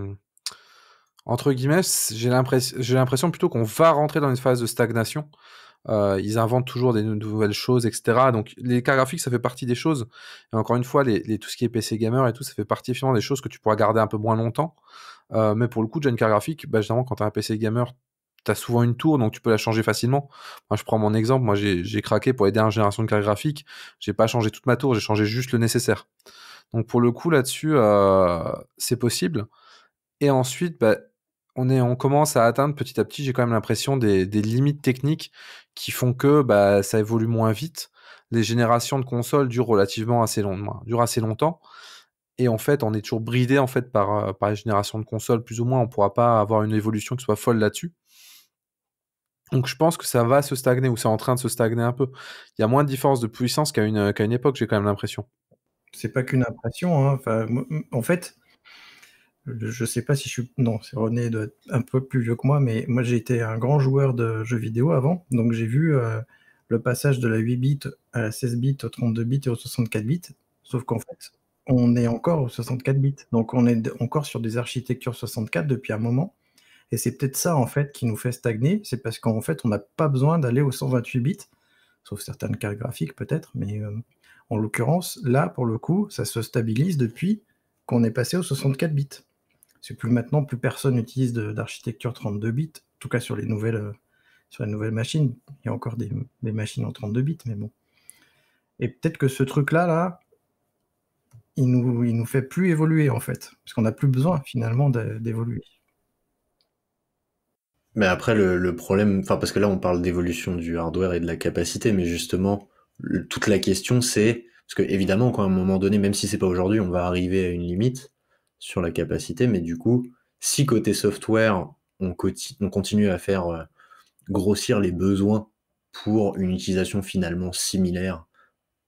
entre guillemets, j'ai l'impression plutôt qu'on va rentrer dans une phase de stagnation. Euh, ils inventent toujours des nouvelles choses, etc. Donc les cartes graphiques, ça fait partie des choses. Et encore une fois, les, tout ce qui est PC gamer et tout, ça fait partie finalement des choses que tu pourras garder un peu moins longtemps. Euh, mais pour le coup, déjà une carte graphique, bah, généralement quand tu as un PC gamer, tu as souvent une tour, donc tu peux la changer facilement. Moi, je prends mon exemple, moi j'ai craqué pour les dernières générations de cartes graphiques, j'ai pas changé toute ma tour, j'ai changé juste le nécessaire. Donc pour le coup, là-dessus, euh, c'est possible. Et ensuite, bah, on, est, on commence à atteindre petit à petit, j'ai quand même l'impression, des, limites techniques qui font que bah, ça évolue moins vite. Les générations de consoles durent relativement assez, longtemps durent assez longtemps. Et en fait, on est toujours bridé en fait par, euh, par les générations de consoles, plus ou moins. On ne pourra pas avoir une évolution qui soit folle là-dessus. Donc je pense que ça va se stagner ou c'est en train de se stagner un peu. Il y a moins de différence de puissance qu'à une, époque, j'ai quand même l'impression. C'est pas qu'une impression. Hein. en fait, je sais pas si je suis. Non, c'est René doit être un peu plus vieux que moi, mais moi j'ai été un grand joueur de jeux vidéo avant, donc j'ai vu euh, le passage de la 8 bits à la 16 bits, au 32 bits et au 64 bits. Sauf qu'en fait, on est encore au 64 bits, donc on est encore sur des architectures 64 depuis un moment. Et c'est peut-être ça en fait qui nous fait stagner, c'est parce qu'en fait on n'a pas besoin d'aller au 128 bits, sauf certaines cartes graphiques peut-être, mais euh, en l'occurrence là pour le coup ça se stabilise depuis qu'on est passé au 64 bits. Parce que plus maintenant, plus personne n'utilise d'architecture 32 bits, en tout cas sur les nouvelles, euh, sur les nouvelles machines. Il y a encore des, machines en 32 bits, mais bon. Et peut-être que ce truc-là, là, il nous, nous fait plus évoluer, en fait. Parce qu'on n'a plus besoin, finalement, d'évoluer. Mais après, le, problème, enfin, parce que là, on parle d'évolution du hardware et de la capacité, mais justement, toute la question, c'est, parce que évidemment, quand à un moment donné, même si ce n'est pas aujourd'hui, on va arriver à une limite, sur la capacité, mais du coup, si côté software, on, continue à faire euh, grossir les besoins pour une utilisation finalement similaire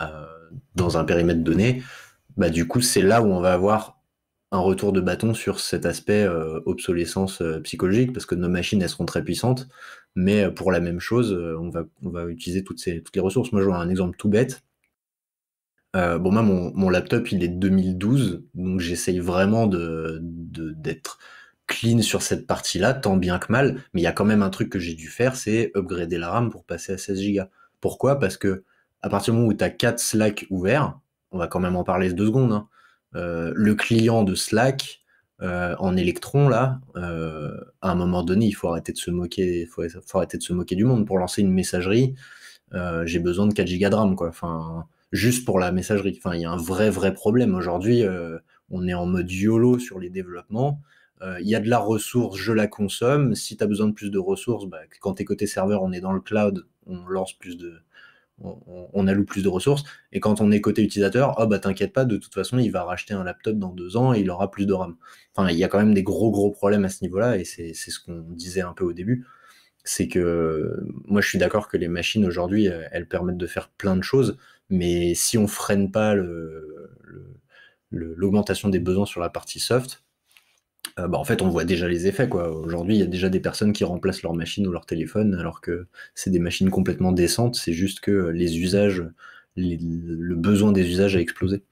euh, dans un périmètre donné, bah, du coup, c'est là où on va avoir un retour de bâton sur cet aspect euh, obsolescence psychologique, parce que nos machines, elles seront très puissantes, mais pour la même chose, on va, utiliser toutes, toutes les ressources. Moi, je vois un exemple tout bête. Euh, bon, moi, mon, laptop, il est 2012, donc j'essaye vraiment d'être clean sur cette partie-là, tant bien que mal, mais il y a quand même un truc que j'ai dû faire, c'est upgrader la RAM pour passer à 16 Go. Pourquoi Parce que à partir du moment où tu as 4 Slack ouverts, on va quand même en parler deux secondes, hein, euh, le client de Slack euh, en électron, là, à un moment donné, il faut arrêter de se moquer, faut, faut arrêter de se moquer du monde. Pour lancer une messagerie, j'ai besoin de 4 Go de RAM, quoi. Enfin, juste pour la messagerie. Enfin, il y a un vrai, vrai problème. Aujourd'hui, euh, on est en mode YOLO sur les développements. Euh, il y a de la ressource, je la consomme. Si tu as besoin de plus de ressources, bah, quand tu es côté serveur, on est dans le cloud, on lance plus de. On, alloue plus de ressources. Et quand on est côté utilisateur, oh bah t'inquiète pas, de toute façon, il va racheter un laptop dans deux ans et il aura plus de RAM. Enfin, il y a quand même des gros gros problèmes à ce niveau-là, et c'est ce qu'on disait un peu au début c'est que moi je suis d'accord que les machines aujourd'hui euh, elles permettent de faire plein de choses, mais si on freine pas l'augmentation des besoins sur la partie soft, euh, bah, en fait, on voit déjà les effets. Aujourd'hui, il y a déjà des personnes qui remplacent leur machine ou leur téléphone, alors que c'est des machines complètement décentes. C'est juste que les usages, le besoin des usages a explosé.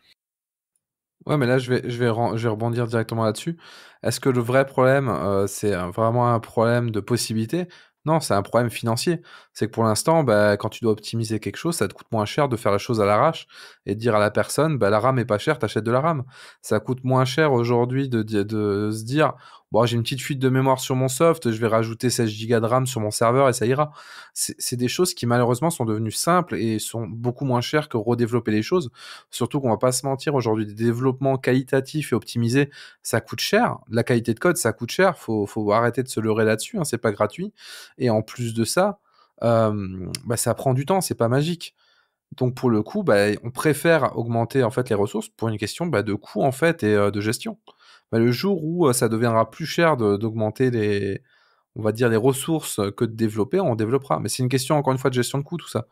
Ouais, mais là, je vais, rebondir directement là-dessus. Est-ce que le vrai problème, euh, c'est vraiment un problème de possibilité non, c'est un problème financier. C'est que pour l'instant, bah, quand tu dois optimiser quelque chose, ça te coûte moins cher de faire la chose à l'arrache et de dire à la personne, bah, la RAM est pas chère, t'achètes de la RAM. Ça coûte moins cher aujourd'hui de, se dire, bon, j'ai une petite fuite de mémoire sur mon soft, je vais rajouter 16 Go de RAM sur mon serveur et ça ira. C'est des choses qui malheureusement sont devenues simples et sont beaucoup moins chères que redévelopper les choses. Surtout qu'on va pas se mentir, aujourd'hui, des développements qualitatifs et optimisés, ça coûte cher. La qualité de code, ça coûte cher. Faut, faut arrêter de se leurrer là-dessus, hein, c'est pas gratuit. Et en plus de ça, bah, ça prend du temps, c'est pas magique. Donc pour le coup, bah, on préfère augmenter en fait les ressources pour une question bah, de coût en fait et euh, de gestion. Bah, le jour où euh, ça deviendra plus cher d'augmenter les, on va dire, les ressources que de développer, on développera. Mais c'est une question, encore une fois, de gestion de coût, tout ça.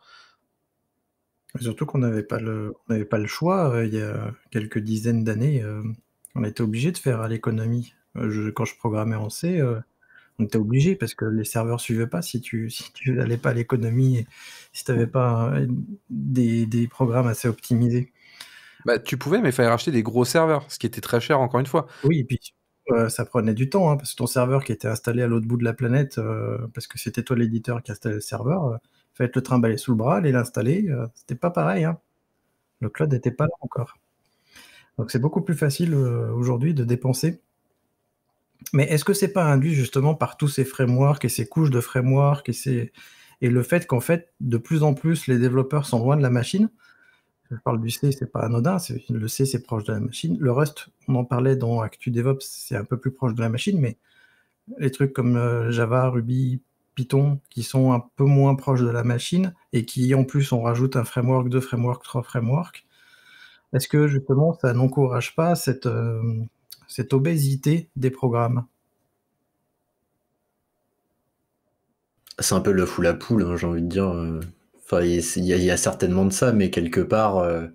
Surtout qu'on n'avait pas, le, on pas le choix. Euh, il y a quelques dizaines d'années, euh, on était obligé de faire à l'économie. quand je programmais en C, on était obligé parce que les serveurs suivaient pas si tu si tu n'allais pas à l'économie si tu n'avais pas des, des, programmes assez optimisés bah, tu pouvais, mais il fallait racheter des gros serveurs, ce qui était très cher, encore une fois. Oui, et puis euh, ça prenait du temps, hein, parce que ton serveur qui était installé à l'autre bout de la planète, euh, parce que c'était toi l'éditeur qui installait le serveur, il euh, fallait le trimballer sous le bras, aller l'installer, c'était pas pareil. Hein. Le cloud n'était pas là encore. Donc c'est beaucoup plus facile aujourd'hui de dépenser. Mais est-ce que c'est pas induit justement par tous ces frameworks et ces couches de frameworks et le fait qu'en fait, de plus en plus, les développeurs sont loin de la machine je parle du C, c'est pas anodin. Le C, c'est proche de la machine. Le Rust, on en parlait dans Actu DevOps, c'est un peu plus proche de la machine, mais les trucs comme euh, Java, Ruby, Python, qui sont un peu moins proches de la machine et qui, en plus, on rajoute un framework, deux frameworks, trois frameworks. Est-ce que justement, ça n'encourage pas cette, euh, cette obésité des programmes C'est un peu le fou la poule, hein, j'ai envie de dire. Euh il y, a certainement de ça, mais quelque part, euh,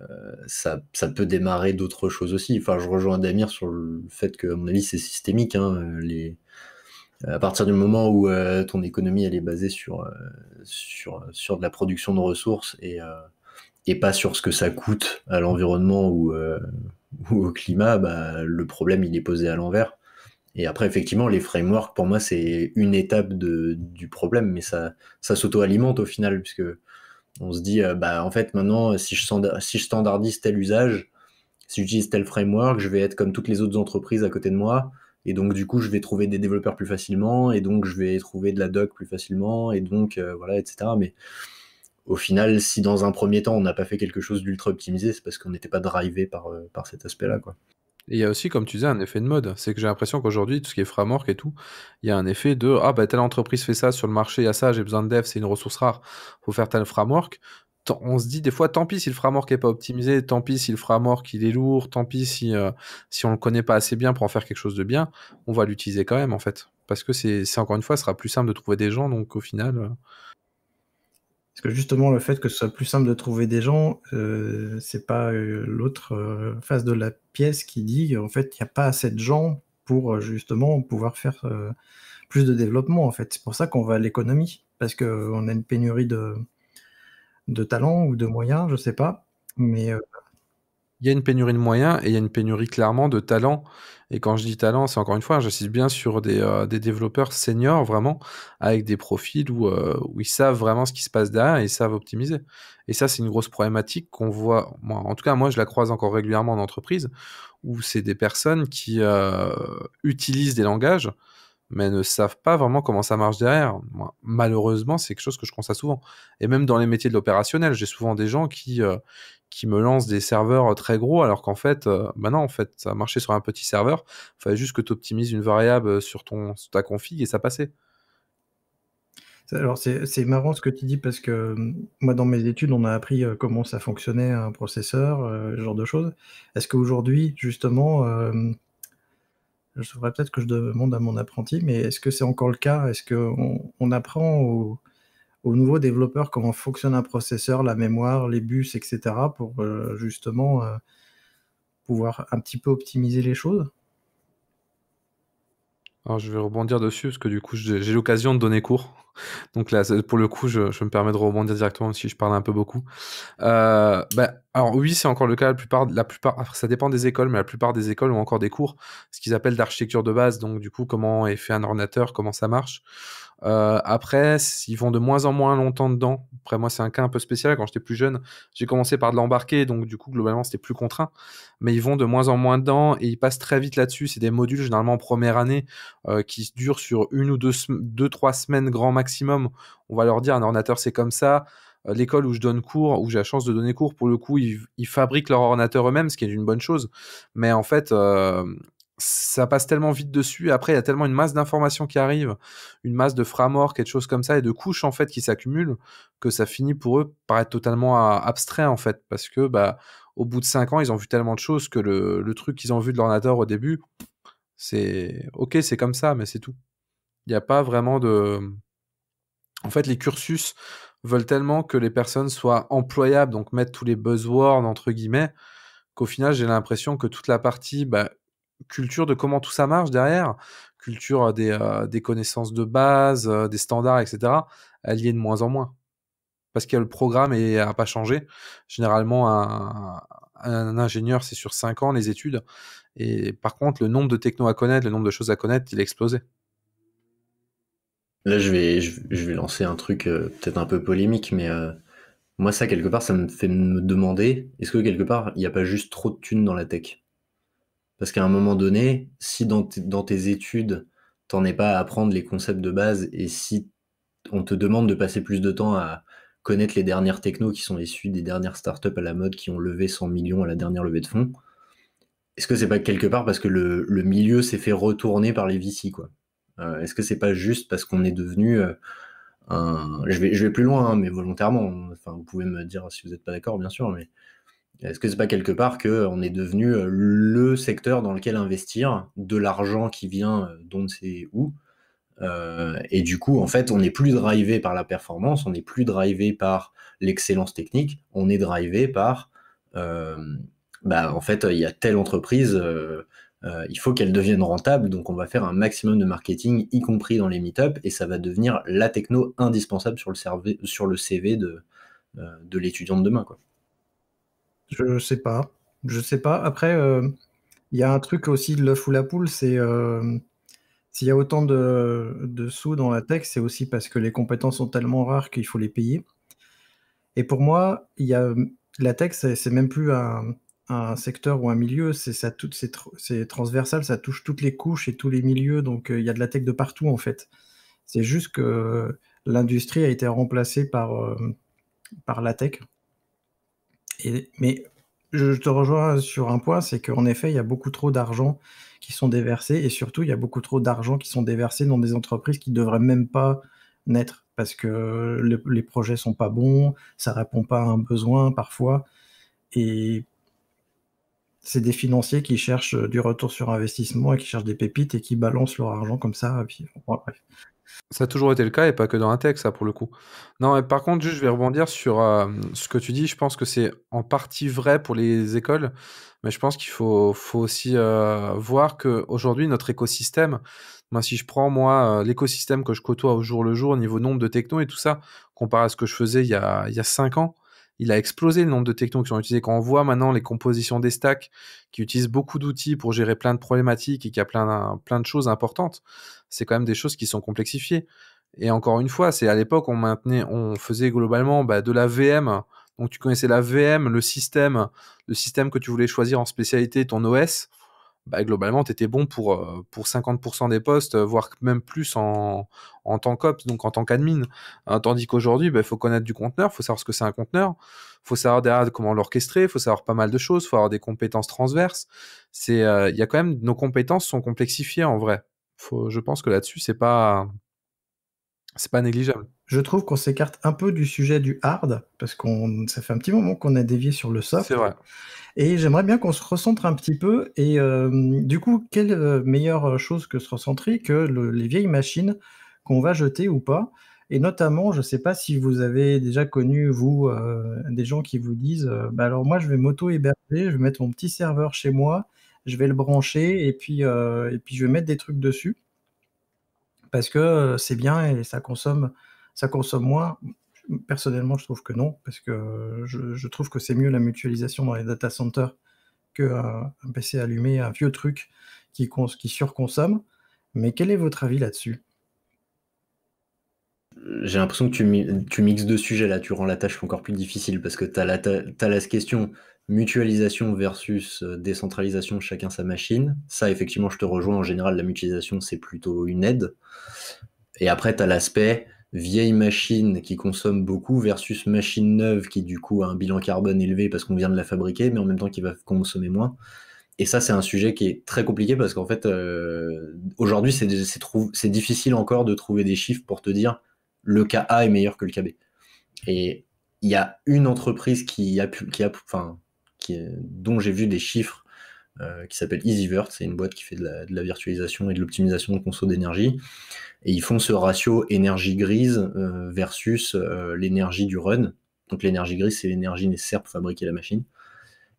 euh, ça, peut démarrer d'autres choses aussi. Enfin, je rejoins Damir sur le fait que, à mon avis, c'est systémique. Hein, à partir du moment où euh, ton économie elle est basée sur, de la production de ressources et, pas sur ce que ça coûte à l'environnement ou, au climat, bah, le problème il est posé à l'envers. Et après, effectivement, les frameworks, pour moi, c'est une étape du problème, mais ça, ça s'auto-alimente au final, puisque on se dit, euh, bah, en fait, maintenant, si je, si je standardise tel usage, si j'utilise tel framework, je vais être comme toutes les autres entreprises à côté de moi, et donc, du coup, je vais trouver des développeurs plus facilement, et donc, je vais trouver de la doc plus facilement, et donc, euh, voilà, etc. Mais au final, si dans un premier temps, on n'a pas fait quelque chose d'ultra optimisé, c'est parce qu'on n'était pas drivé par, euh, par cet aspect-là, quoi. Et il y a aussi, comme tu disais, un effet de mode. C'est que j'ai l'impression qu'aujourd'hui, tout ce qui est framework et tout, il y a un effet de Ah, bah, telle entreprise fait ça sur le marché, il y a ça, j'ai besoin de dev, c'est une ressource rare, faut faire tel framework. On se dit des fois, tant pis si le framework n'est pas optimisé, tant pis si le framework il est lourd, tant pis si, euh, si on ne le connaît pas assez bien pour en faire quelque chose de bien, on va l'utiliser quand même en fait. Parce que c'est encore une fois, ce sera plus simple de trouver des gens, donc au final. Euh, que justement, le fait que ce soit plus simple de trouver des gens, euh, c'est pas euh, l'autre euh, face de la pièce qui dit en fait, il n'y a pas assez de gens pour justement pouvoir faire plus de développement. En fait, c'est pour ça qu'on va à l'économie parce qu'on a une pénurie de, de talents ou de moyens, je sais pas. Mais il y a une pénurie de moyens et il y a une pénurie clairement de talents. Et quand je dis talent, c'est encore une fois, hein, j'insiste bien sur euh, des, développeurs seniors vraiment, avec des profils euh, où, ils savent vraiment ce qui se passe derrière et ils savent optimiser. Et ça, c'est une grosse problématique qu'on voit, en tout cas, moi, je la croise encore régulièrement en entreprise, où c'est des personnes qui euh, utilisent des langages mais ne savent pas vraiment comment ça marche derrière. malheureusement, c'est quelque chose que je constate souvent. Et même dans les métiers de l'opérationnel, j'ai souvent des gens qui, euh, qui me lancent des serveurs euh, très gros, alors qu'en fait, euh, bah non, en fait, ça marchait sur un petit serveur. Il fallait juste que tu optimises une variable euh, sur, ton, ta config et ça passait. Alors, c'est marrant ce que tu dis parce que mm, moi, dans mes études, on a appris comment ça fonctionnait un processeur, ce genre de choses. Est-ce qu'aujourd'hui, justement, je saurais peut-être que je demande à mon apprenti, mais est-ce que c'est encore le cas Est-ce qu'on on apprend aux, nouveaux développeurs comment fonctionne un processeur, la mémoire, les bus, etc., pour euh, justement euh, pouvoir un petit peu optimiser les choses Alors je vais rebondir dessus, parce que du coup j'ai l'occasion de donner cours donc là, pour le coup, je, me permets de rebondir directement si je parle un peu beaucoup. Euh, ben, alors oui, c'est encore le cas. La plupart, la plupart, ça dépend des écoles, mais la plupart des écoles ont encore des cours, ce qu'ils appellent d'architecture de base. Donc du coup, comment est fait un ordinateur, comment ça marche. Euh, après, ils vont de moins en moins longtemps dedans. Après, moi, c'est un cas un peu spécial. Quand j'étais plus jeune, j'ai commencé par de l'embarquer, donc du coup, globalement, c'était plus contraint. Mais ils vont de moins en moins dedans et ils passent très vite là-dessus. C'est des modules généralement en première année euh, qui durent sur une ou deux, deux, trois semaines grand maximum. On va leur dire un ordinateur, c'est comme ça. Euh, l'école où je donne cours, où j'ai la chance de donner cours, pour le coup, ils, ils fabriquent leur ordinateur eux-mêmes, ce qui est une bonne chose. Mais en fait, ça passe tellement vite dessus. Après, il y a tellement une masse d'informations qui arrivent, une masse de framework, quelque chose comme ça, et de couches en fait qui s'accumulent, que ça finit pour eux par être totalement euh, abstrait en fait. Parce que bah, au bout de cinq ans, ils ont vu tellement de choses que le, truc qu'ils ont vu de l'ordinateur au début, c'est ok, c'est comme ça, mais c'est tout. Il n'y a pas vraiment de. En fait, les cursus veulent tellement que les personnes soient employables, donc mettre tous les buzzwords entre guillemets, qu'au final, j'ai l'impression que toute la partie. Bah, culture de comment tout ça marche derrière, culture euh, euh, des, connaissances de base, euh, des standards, etc., elle y est de moins en moins. Parce que le programme n'a pas changé. Généralement, un, ingénieur, c'est sur 5 ans les études. Et par contre, le nombre de technos à connaître, le nombre de choses à connaître, il a explosé. Là, je vais, je, vais lancer un truc peut-être un peu polémique, mais moi, ça, quelque part, ça me fait me demander est-ce que quelque part, il n'y a pas juste trop de thunes dans la tech parce qu'à un moment donné, si dans, tes études, t'en es pas à apprendre les concepts de base et si on te demande de passer plus de temps à connaître les dernières technos qui sont issues des dernières startups à la mode qui ont levé 100 millions à la dernière levée de fonds, est-ce que c'est pas quelque part parce que le, milieu s'est fait retourner par les VC quoi euh, Est-ce que c'est pas juste parce qu'on est devenu euh, un... je, vais, plus loin, hein, mais volontairement. Enfin, vous pouvez me dire si vous n'êtes pas d'accord, bien sûr, mais est-ce que c'est pas quelque part que euh, on est devenu euh, le secteur dans lequel investir de l'argent qui vient euh, d'on ne sait où et du coup, en fait, on n'est plus drivé par la performance, on n'est plus drivé par l'excellence technique, on est drivé par, bah, en fait, il y a telle entreprise, il faut qu'elle devienne rentable, donc on va faire un maximum de marketing, y compris dans les meet ups et ça va devenir la techno indispensable sur le, sur le CV de, de l'étudiant de demain. Quoi. Je sais pas. Je sais pas. Après, euh, il y a un truc aussi de l'œuf ou la poule, c'est euh, s'il y a autant de, de, sous dans la tech, c'est aussi parce que les compétences sont tellement rares qu'il faut les payer. Et pour moi, il y la tech, c'est même plus un, secteur ou un milieu, c'est c'est, transversal, ça touche toutes les couches et tous les milieux, donc euh, il y a de la tech de partout en fait. C'est juste que l'industrie a été remplacée par, par la tech mais je te rejoins sur un point, c'est qu'en effet, il y a beaucoup trop d'argent qui sont déversés et surtout, il y a beaucoup trop d'argent qui sont déversés dans des entreprises qui ne devraient même pas naître parce que les projets ne sont pas bons, ça ne répond pas à un besoin parfois. Et c'est des financiers qui cherchent du retour sur investissement et qui cherchent des pépites et qui balancent leur argent comme ça. Et ça a toujours été le cas et pas que dans un texte, ça pour le coup. Non, mais par contre, je vais rebondir sur euh, ce que tu dis. Je pense que c'est en partie vrai pour les écoles, mais je pense qu'il faut, aussi euh, voir voir qu'aujourd'hui, notre écosystème, moi, si je prends moi euh, l'écosystème que je côtoie au jour le jour au niveau nombre de technos et tout ça, comparé à ce que je faisais il y a, il y a 5 ans, il a explosé le nombre de technos qui sont utilisés. Quand on voit maintenant les compositions des stacks qui utilisent beaucoup d'outils pour gérer plein de problématiques et qui a plein, plein de choses importantes, c'est quand même des choses qui sont complexifiées. Et encore une fois, c'est à l'époque, on maintenait, on faisait globalement bah, de la VM. Donc tu connaissais la VM, le système, le système que tu voulais choisir en spécialité, ton OS. Bah, globalement, tu étais bon pour, euh, pour 50% des postes, euh, voire même plus en, tant qu'ops, donc en tant qu'admin. Hein. tandis qu'aujourd'hui, il bah, faut connaître du conteneur, il faut savoir ce que c'est un conteneur, il faut savoir derrière comment l'orchestrer, il faut savoir pas mal de choses, faut avoir des compétences transverses. C'est, euh, il y a quand même, nos compétences sont complexifiées en vrai. je pense que là-dessus, c'est pas, c'est pas négligeable. Je trouve qu'on s'écarte un peu du sujet du hard, parce qu'on ça fait un petit moment qu'on a dévié sur le soft. C'est vrai. Et j'aimerais bien qu'on se recentre un petit peu. Et euh, du coup, quelle euh, meilleure euh, chose que se recentrer que les vieilles machines qu'on va jeter ou pas Et notamment, je ne sais pas si vous avez déjà connu, vous, des gens qui vous disent bah alors moi, je vais m'auto-héberger, je vais mettre mon petit serveur chez moi, je vais le brancher, et puis, et puis je vais mettre des trucs dessus parce que c'est bien et ça consomme, ça consomme moins. Personnellement, je trouve que non, parce que je, trouve que c'est mieux la mutualisation dans les data centers qu'un un PC allumé, un vieux truc qui surconsomme. Mais quel est votre avis là-dessus j'ai l'impression que tu, mixes deux sujets là, tu rends la tâche encore plus difficile parce que tu as, la question mutualisation versus euh, décentralisation, chacun sa machine. Ça, effectivement, je te rejoins. En général, la mutualisation, c'est plutôt une aide. Et après, tu as l'aspect vieille machine qui consomme beaucoup versus machine neuve qui, du coup, a un bilan carbone élevé parce qu'on vient de la fabriquer, mais en même temps qui va consommer moins. Et ça, c'est un sujet qui est très compliqué parce qu'en fait, euh, aujourd'hui, c'est difficile encore de trouver des chiffres pour te dire le cas A est meilleur que le cas Et il y a une entreprise qui a, qui a enfin, dont j'ai vu des chiffres euh, qui s'appelle EasyVert, c'est une boîte qui fait de la, virtualisation et de l'optimisation de conso d'énergie. Et ils font ce ratio énergie grise euh, versus euh, l'énergie du run. Donc l'énergie grise, c'est l'énergie nécessaire pour fabriquer la machine.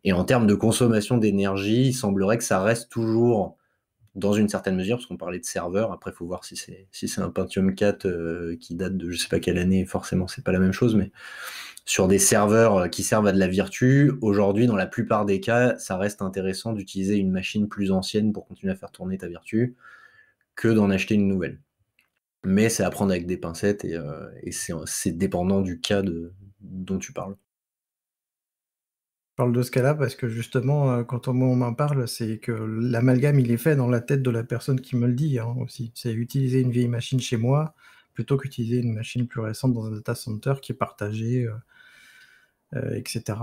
Et en termes de consommation d'énergie, il semblerait que ça reste toujours dans une certaine mesure, parce qu'on parlait de serveur, après il faut voir si c'est si un Pentium 4 euh, qui date de je sais pas quelle année, forcément c'est pas la même chose, mais sur des serveurs euh, qui servent à de la virtu, aujourd'hui dans la plupart des cas, ça reste intéressant d'utiliser une machine plus ancienne pour continuer à faire tourner ta virtu que d'en acheter une nouvelle. Mais c'est à prendre avec des pincettes et, euh, c'est dépendant du cas de, dont tu parles parle de ce cas-là parce que justement, euh, quand on, m'en parle, c'est que l'amalgame, il est fait dans la tête de la personne qui me le dit hein, aussi. C'est utiliser une vieille machine chez moi plutôt qu'utiliser une machine plus récente dans un data center qui est partagé, euh, euh, etc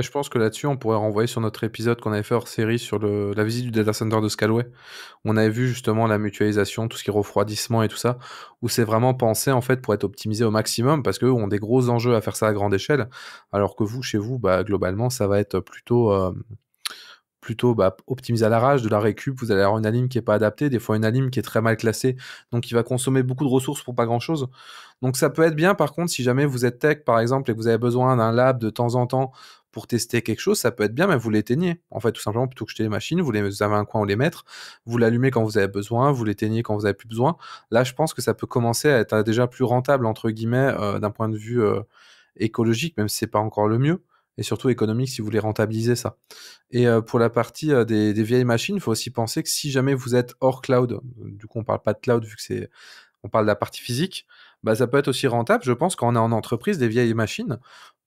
je pense que là-dessus, on pourrait renvoyer sur notre épisode qu'on avait fait hors série sur la visite du data center de Scalway. On avait vu justement la mutualisation, tout ce qui est refroidissement et tout ça, où c'est vraiment pensé en fait pour être optimisé au maximum parce qu'eux ont des gros enjeux à faire ça à grande échelle, alors que vous, chez vous, bah, globalement, ça va être plutôt. Euh, plutôt bah, optimisé à la rage, de la récup, vous allez avoir une anime qui n'est pas adaptée, des fois une anime qui est très mal classée, donc qui va consommer beaucoup de ressources pour pas grand chose. Donc ça peut être bien par contre si jamais vous êtes tech par exemple et que vous avez besoin d'un lab de temps en temps pour tester quelque chose, ça peut être bien, mais vous l'éteignez. En fait, tout simplement, plutôt que jeter les machines, vous, les, avez un coin où les mettre, vous l'allumez quand vous avez besoin, vous l'éteignez quand vous n'avez plus besoin. Là, je pense que ça peut commencer à être euh, déjà plus rentable, entre guillemets, euh, d'un point de vue euh, écologique, même si c'est pas encore le mieux et surtout économique si vous voulez rentabiliser ça. Et pour la partie des, vieilles machines, il faut aussi penser que si jamais vous êtes hors cloud, du coup on parle pas de cloud vu que c'est on parle de la partie physique, bah ça peut être aussi rentable, je pense, quand on est en entreprise des vieilles machines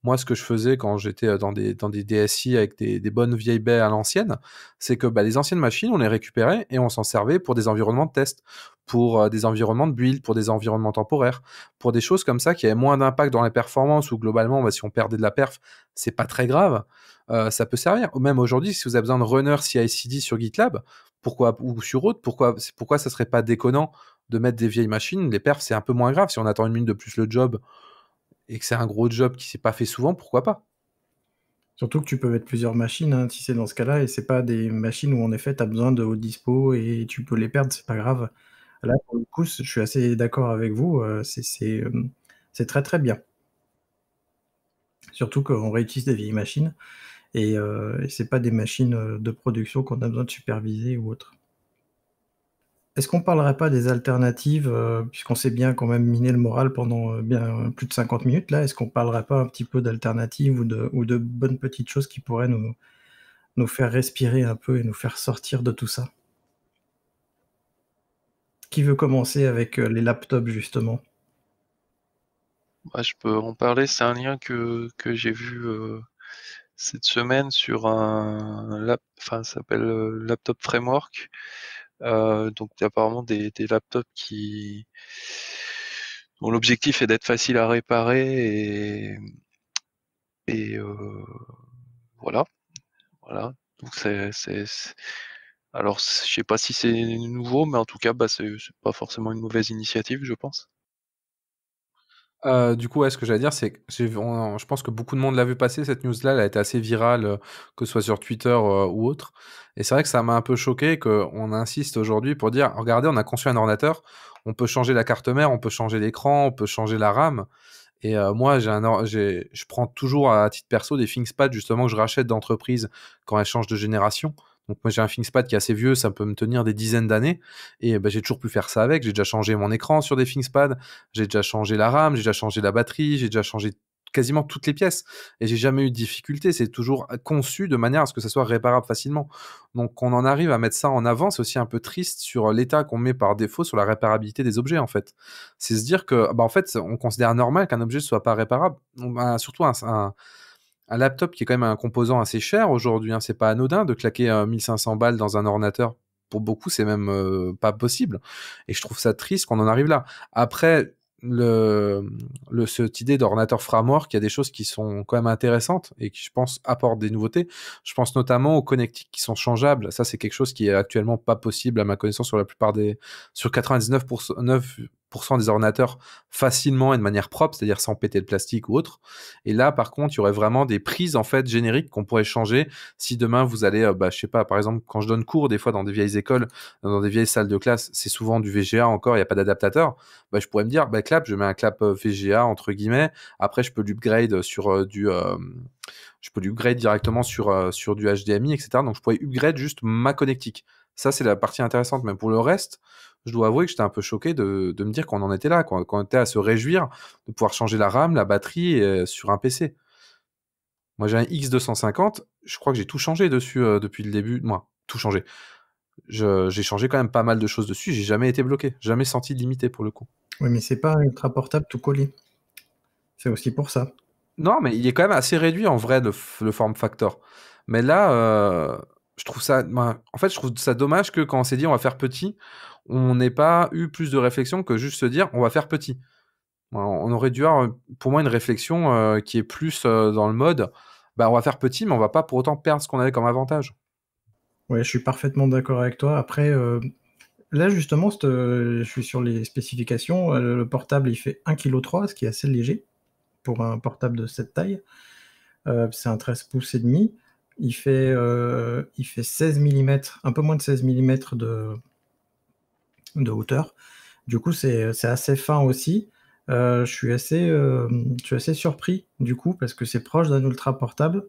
moi, ce que je faisais quand j'étais euh, dans des, dans des DSI avec des, bonnes vieilles baies à l'ancienne, c'est que bah, les anciennes machines, on les récupérait et on s'en servait pour des environnements de test, pour euh, des environnements de build, pour des environnements temporaires, pour des choses comme ça qui avaient moins d'impact dans les performances ou globalement, bah, si on perdait de la perf, c'est pas très grave. Euh, ça peut servir. Même aujourd'hui, si vous avez besoin de runner CI/CD sur GitLab, pourquoi ou sur autre, pourquoi pourquoi ça serait pas déconnant de mettre des vieilles machines Les perfs, c'est un peu moins grave. Si on attend une minute de plus le job, et que c'est un gros job qui s'est pas fait souvent, pourquoi pas Surtout que tu peux mettre plusieurs machines, hein, si c'est dans ce cas-là, et c'est pas des machines où en effet tu as besoin de haut dispo et tu peux les perdre, c'est pas grave. Là, pour le coup, je suis assez d'accord avec vous, euh, euh, c'est très très bien. Surtout qu'on réutilise des vieilles machines et, ce euh, et c'est pas des machines de production qu'on a besoin de superviser ou autre. Est-ce qu'on ne parlerait pas des alternatives, euh, puisqu'on sait bien quand même miner le moral pendant euh, bien euh, plus de 50 minutes là, est-ce qu'on ne parlerait pas un petit peu d'alternatives ou de, ou de bonnes petites choses qui pourraient nous, nous faire respirer un peu et nous faire sortir de tout ça? Qui veut commencer avec les laptops justement? je peux en parler. C'est un lien que, j'ai vu cette semaine sur un lap, enfin, ça s'appelle Laptop Framework. Euh, donc apparemment des, laptops qui dont l'objectif est d'être facile à réparer et, et euh, voilà. Voilà. Donc c'est alors, je sais pas si c'est nouveau, mais en tout cas, bah, c'est pas forcément une mauvaise initiative, je pense. Euh, du coup, ouais, ce que j'allais dire, c'est que je pense que beaucoup de monde l'a vu passer, cette news-là, elle a été assez virale, euh, que ce soit sur Twitter euh, ou autre. Et c'est vrai que ça m'a un peu choqué qu'on insiste aujourd'hui pour dire, regardez, on a conçu un ordinateur, on peut changer la carte mère, on peut changer l'écran, on peut changer la RAM. Et moi, je prends toujours à titre perso des pads. justement que je rachète d'entreprise quand elles change de génération donc moi j'ai un thingspad qui est assez vieux, ça peut me tenir des dizaines d'années et bah, j'ai toujours pu faire ça avec. J'ai déjà changé mon écran sur des thingspads, j'ai déjà changé la RAM, j'ai déjà changé la batterie, j'ai déjà changé quasiment toutes les pièces et j'ai jamais eu de difficulté. C'est toujours conçu de manière à ce que ça soit réparable facilement. Donc on en arrive à mettre ça en avant, c'est aussi un peu triste sur l'état qu'on met par défaut sur la réparabilité des objets en fait. C'est se dire que bah, en fait on considère normal qu'un objet ne soit pas réparable, bah, surtout un un laptop qui est quand même un composant assez cher aujourd'hui. Hein. C'est pas anodin de claquer 1500 euh, balles dans un ordinateur. Pour beaucoup, c'est même euh, pas possible. Et je trouve ça triste qu'on en arrive là. Après, le, le, cette idée d'ordinateur framework, il y a des choses qui sont quand même intéressantes et qui, je pense, apportent des nouveautés. Je pense notamment aux connectiques qui sont changeables. Ça, c'est quelque chose qui est actuellement pas possible, à ma connaissance, sur la plupart des, sur 99%, des ordinateurs facilement et de manière propre, c'est-à-dire sans péter de plastique ou autre. Et là, par contre, il y aurait vraiment des prises en fait génériques qu'on pourrait changer si demain vous allez, euh, bah, je sais pas, par exemple, quand je donne cours des fois dans des vieilles écoles, dans des vieilles salles de classe, c'est souvent du VGA encore, il n'y a pas d'adaptateur. Bah, je pourrais me dire, bah, clap, je mets un clap euh, VGA entre guillemets. Après, je peux l'upgrade sur euh, du je peux l'upgrade directement sur, sur du HDMI, etc. Donc je pourrais upgrade juste ma connectique. Ça, c'est la partie intéressante. Mais pour le reste, je dois avouer que j'étais un peu choqué de, me dire qu'on en était là, qu'on était à se réjouir de pouvoir changer la RAM, la batterie euh, sur un PC. Moi, j'ai un X250, je crois que j'ai tout changé dessus euh, depuis le début. Moi, tout changé. J'ai changé quand même pas mal de choses dessus, j'ai jamais été bloqué, jamais senti limité pour le coup. Oui, mais c'est pas ultra portable tout collé. C'est aussi pour ça. Non, mais il est quand même assez réduit en vrai le, form factor. Mais là, euh, je trouve ça. Ben, en fait, je trouve ça dommage que quand on s'est dit on va faire petit, on n'ait pas eu plus de réflexion que juste se dire on va faire petit. Ben, on aurait dû avoir, pour moi, une réflexion euh, qui est plus euh, dans le mode bah on va faire petit, mais on va pas pour autant perdre ce qu'on avait comme avantage. Ouais, je suis parfaitement d'accord avec toi. Après, euh, là, justement, je suis sur les spécifications. Le portable, il fait 1,3 kg, ce qui est assez léger pour un portable de cette taille. c'est un 13 pouces et demi. Il fait, euh, il fait 16 mm, un peu moins de 16 mm de, hauteur. Du coup, c'est assez fin aussi. Euh, je, suis assez, euh, assez surpris du coup parce que c'est proche d'un ultra portable.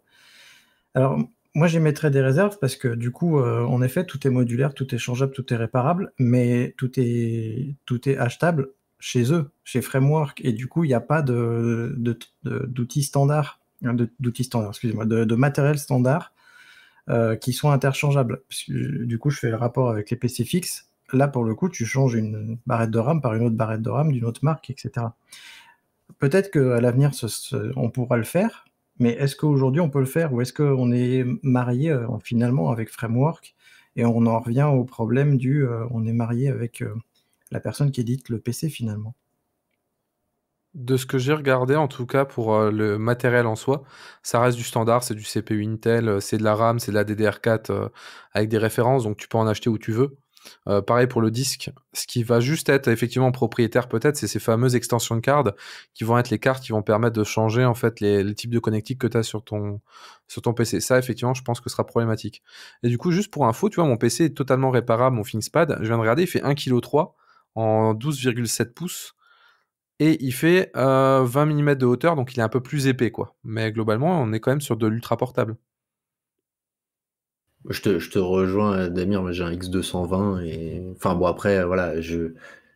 Alors, moi, j'y mettrais des réserves parce que du coup, en effet, tout est modulaire, tout est changeable, tout est réparable, mais tout est, tout est achetable chez eux, chez Framework. Et du coup, il n'y a pas d'outils de, standards Hein, d'outils standards, excusez-moi, de, matériel standard euh, qui sont interchangeables. Euh, du coup, je fais le rapport avec les PC fixes. Là, pour le coup, tu changes une barrette de RAM par une autre barrette de RAM d'une autre marque, etc. Peut-être qu'à l'avenir, on pourra le faire, mais est-ce qu'aujourd'hui on peut le faire ou est-ce qu'on est marié euh, finalement avec Framework et on en revient au problème du on est marié avec la personne qui édite le PC finalement de ce que j'ai regardé, en tout cas pour euh, le matériel en soi, ça reste du standard, c'est du CPU Intel, euh, c'est de la RAM, c'est de la DDR4 euh, avec des références, donc tu peux en acheter où tu veux. pareil pour le disque. Ce qui va juste être effectivement propriétaire peut-être, c'est ces fameuses extensions de cartes qui vont être les cartes qui vont permettre de changer en fait les, types de connectiques que tu as sur ton, sur ton PC. Ça effectivement, je pense que ce sera problématique. Et du coup, juste pour info, tu vois, mon PC est totalement réparable, mon ThinkPad, je viens de regarder, il fait 1,3 kg en 12,7 pouces et il fait 20 euh, mm de hauteur, donc il est un peu plus épais, quoi. Mais globalement, on est quand même sur de l'ultra portable. Je te, rejoins, Damir, j'ai un X220, et enfin bon, après, voilà, je...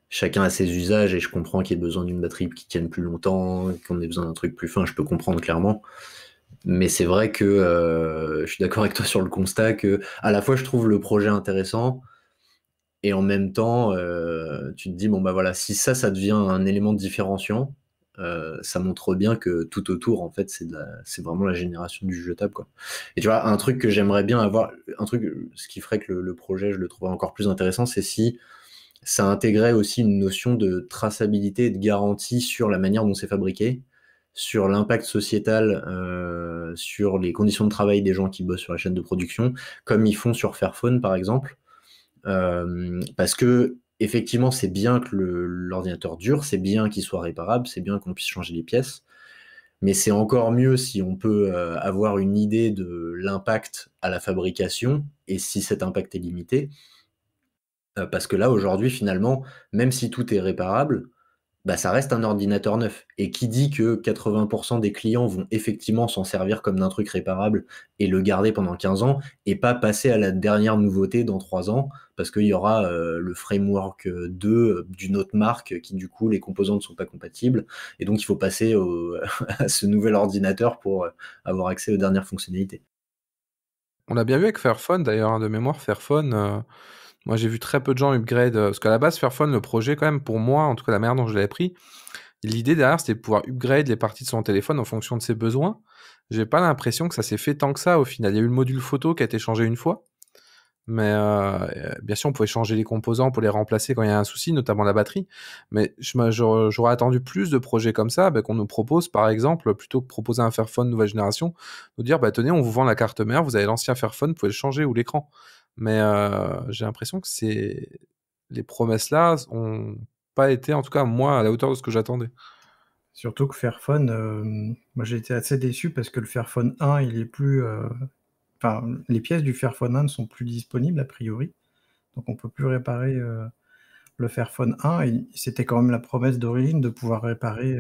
chacun a ses usages, et je comprends qu'il y ait besoin d'une batterie qui tienne plus longtemps, qu'on ait besoin d'un truc plus fin, je peux comprendre clairement. Mais c'est vrai que euh, je suis d'accord avec toi sur le constat que, à la fois, je trouve le projet intéressant, et en même temps, euh, tu te dis, bon, bah voilà, si ça, ça devient un élément différenciant, euh, ça montre bien que tout autour, en fait, c'est vraiment la génération du jetable. Quoi. Et tu vois, un truc que j'aimerais bien avoir, un truc, ce qui ferait que le, projet, je le trouverais encore plus intéressant, c'est si ça intégrait aussi une notion de traçabilité et de garantie sur la manière dont c'est fabriqué, sur l'impact sociétal, euh, sur les conditions de travail des gens qui bossent sur la chaîne de production, comme ils font sur Fairphone, par exemple parce que effectivement, c'est bien que l'ordinateur dure, c'est bien qu'il soit réparable, c'est bien qu'on puisse changer les pièces, mais c'est encore mieux si on peut euh, avoir une idée de l'impact à la fabrication et si cet impact est limité. Euh, parce que là, aujourd'hui, finalement, même si tout est réparable, bah, ça reste un ordinateur neuf. Et qui dit que 80% des clients vont effectivement s'en servir comme d'un truc réparable et le garder pendant 15 ans et pas passer à la dernière nouveauté dans 3 ans parce qu'il y aura euh, le framework 2 euh, euh, d'une autre marque qui du coup les composants ne sont pas compatibles et donc il faut passer à ce nouvel ordinateur pour avoir accès aux dernières fonctionnalités. On l'a bien vu avec Fairphone d'ailleurs, hein, de mémoire Fairphone. Moi, j'ai vu très peu de gens upgrade. Euh, parce qu'à la base, Fairphone, le projet, quand même, pour moi, en tout cas, la manière dont je l'ai pris, l'idée derrière, c'était de pouvoir upgrade les parties de son téléphone en fonction de ses besoins. J'ai pas l'impression que ça s'est fait tant que ça au final. Il y a eu le module photo qui a été changé une fois. Mais euh, euh, bien sûr, on pouvait changer les composants pour les remplacer quand il y a un souci, notamment la batterie. Mais j'aurais attendu plus de projets comme ça, bah, qu'on nous propose, par exemple, plutôt que proposer un Fairphone nouvelle génération, nous dire bah, tenez, on vous vend la carte mère, vous avez l'ancien Fairphone, vous pouvez le changer ou l'écran. Mais euh, j'ai l'impression que c'est les promesses là ont pas été, en tout cas moi, à la hauteur de ce que j'attendais. Surtout que Fairphone, euh, moi j'ai été assez déçu parce que le Fairphone 1, il est plus. Euh, enfin, les pièces du Fairphone 1 ne sont plus disponibles a priori. Donc on ne peut plus réparer le Fairphone 1. Et c'était quand même la promesse d'origine de pouvoir réparer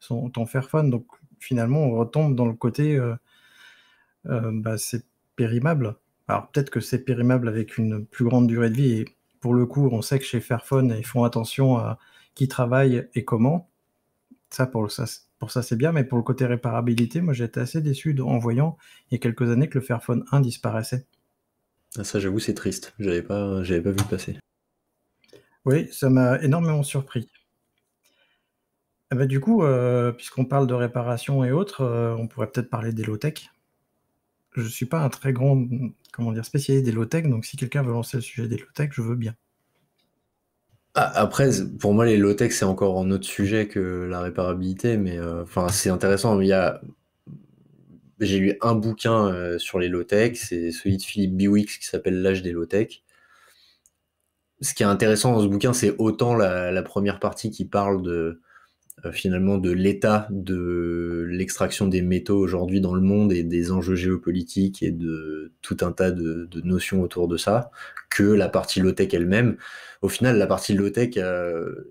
son, ton Fairphone. Donc finalement, on retombe dans le côté. Bah, c'est périmable. Alors peut-être que c'est périmable avec une plus grande durée de vie. Et pour le coup, on sait que chez Fairphone, ils font attention à qui travaille et comment. Ça, pour, ça, c'est bien. Mais pour le côté réparabilité, moi, j'étais assez déçu en voyant il y a quelques années que le Fairphone 1 disparaissait. Ah, ça, j'avoue, c'est triste. J'avais pas, pas vu passer. Oui, ça m'a énormément surpris. Eh ben, du coup, euh, puisqu'on parle de réparation et autres, euh, on pourrait peut-être parler des je ne suis pas un très grand comment dire, spécialiste des low-tech, donc si quelqu'un veut lancer le sujet des low-tech, je veux bien. Ah, après, pour moi, les low-tech, c'est encore un autre sujet que la réparabilité, mais euh, enfin, c'est intéressant. Il a... J'ai lu un bouquin euh, sur les low-tech, c'est celui de Philippe Biwix qui s'appelle L'âge des low-tech. Ce qui est intéressant dans ce bouquin, c'est autant la, première partie qui parle de euh, finalement de l'état de l'extraction des métaux aujourd'hui dans le monde et des enjeux géopolitiques et de tout un tas de, notions autour de ça que la partie low-tech elle-même. Au final, la partie low-tech, euh,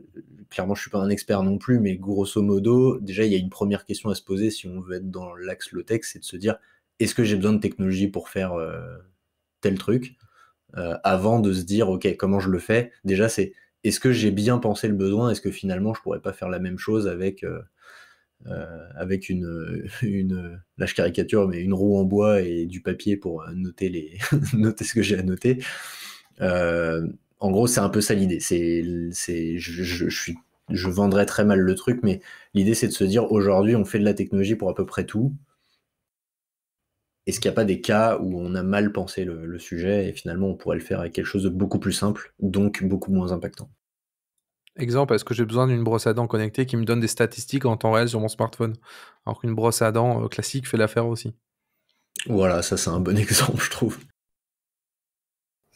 clairement, je suis pas un expert non plus, mais grosso modo, déjà, il y a une première question à se poser si on veut être dans l'axe low-tech, c'est de se dire, est-ce que j'ai besoin de technologie pour faire euh, tel truc Avant de se dire, OK, comment je le fais Déjà, c'est est-ce que j'ai bien pensé le besoin Est-ce que finalement, je pourrais pas faire la même chose avec, euh, euh, avec une, euh, une, caricature, mais une roue en bois et du papier pour noter, les, noter ce que j'ai à noter En gros, c'est un peu ça l'idée. c'est, je, je vendrais très mal le truc, mais l'idée, c'est de se dire, aujourd'hui, on fait de la technologie pour à peu près tout. Est-ce qu'il n'y a pas des cas où on a mal pensé le, sujet et finalement on pourrait le faire avec quelque chose de beaucoup plus simple, donc beaucoup moins impactant Exemple, est-ce que j'ai besoin d'une brosse à dents connectée qui me donne des statistiques en temps réel sur mon smartphone Alors qu'une brosse à dents euh, classique fait l'affaire aussi. Voilà, ça c'est un bon exemple, je trouve.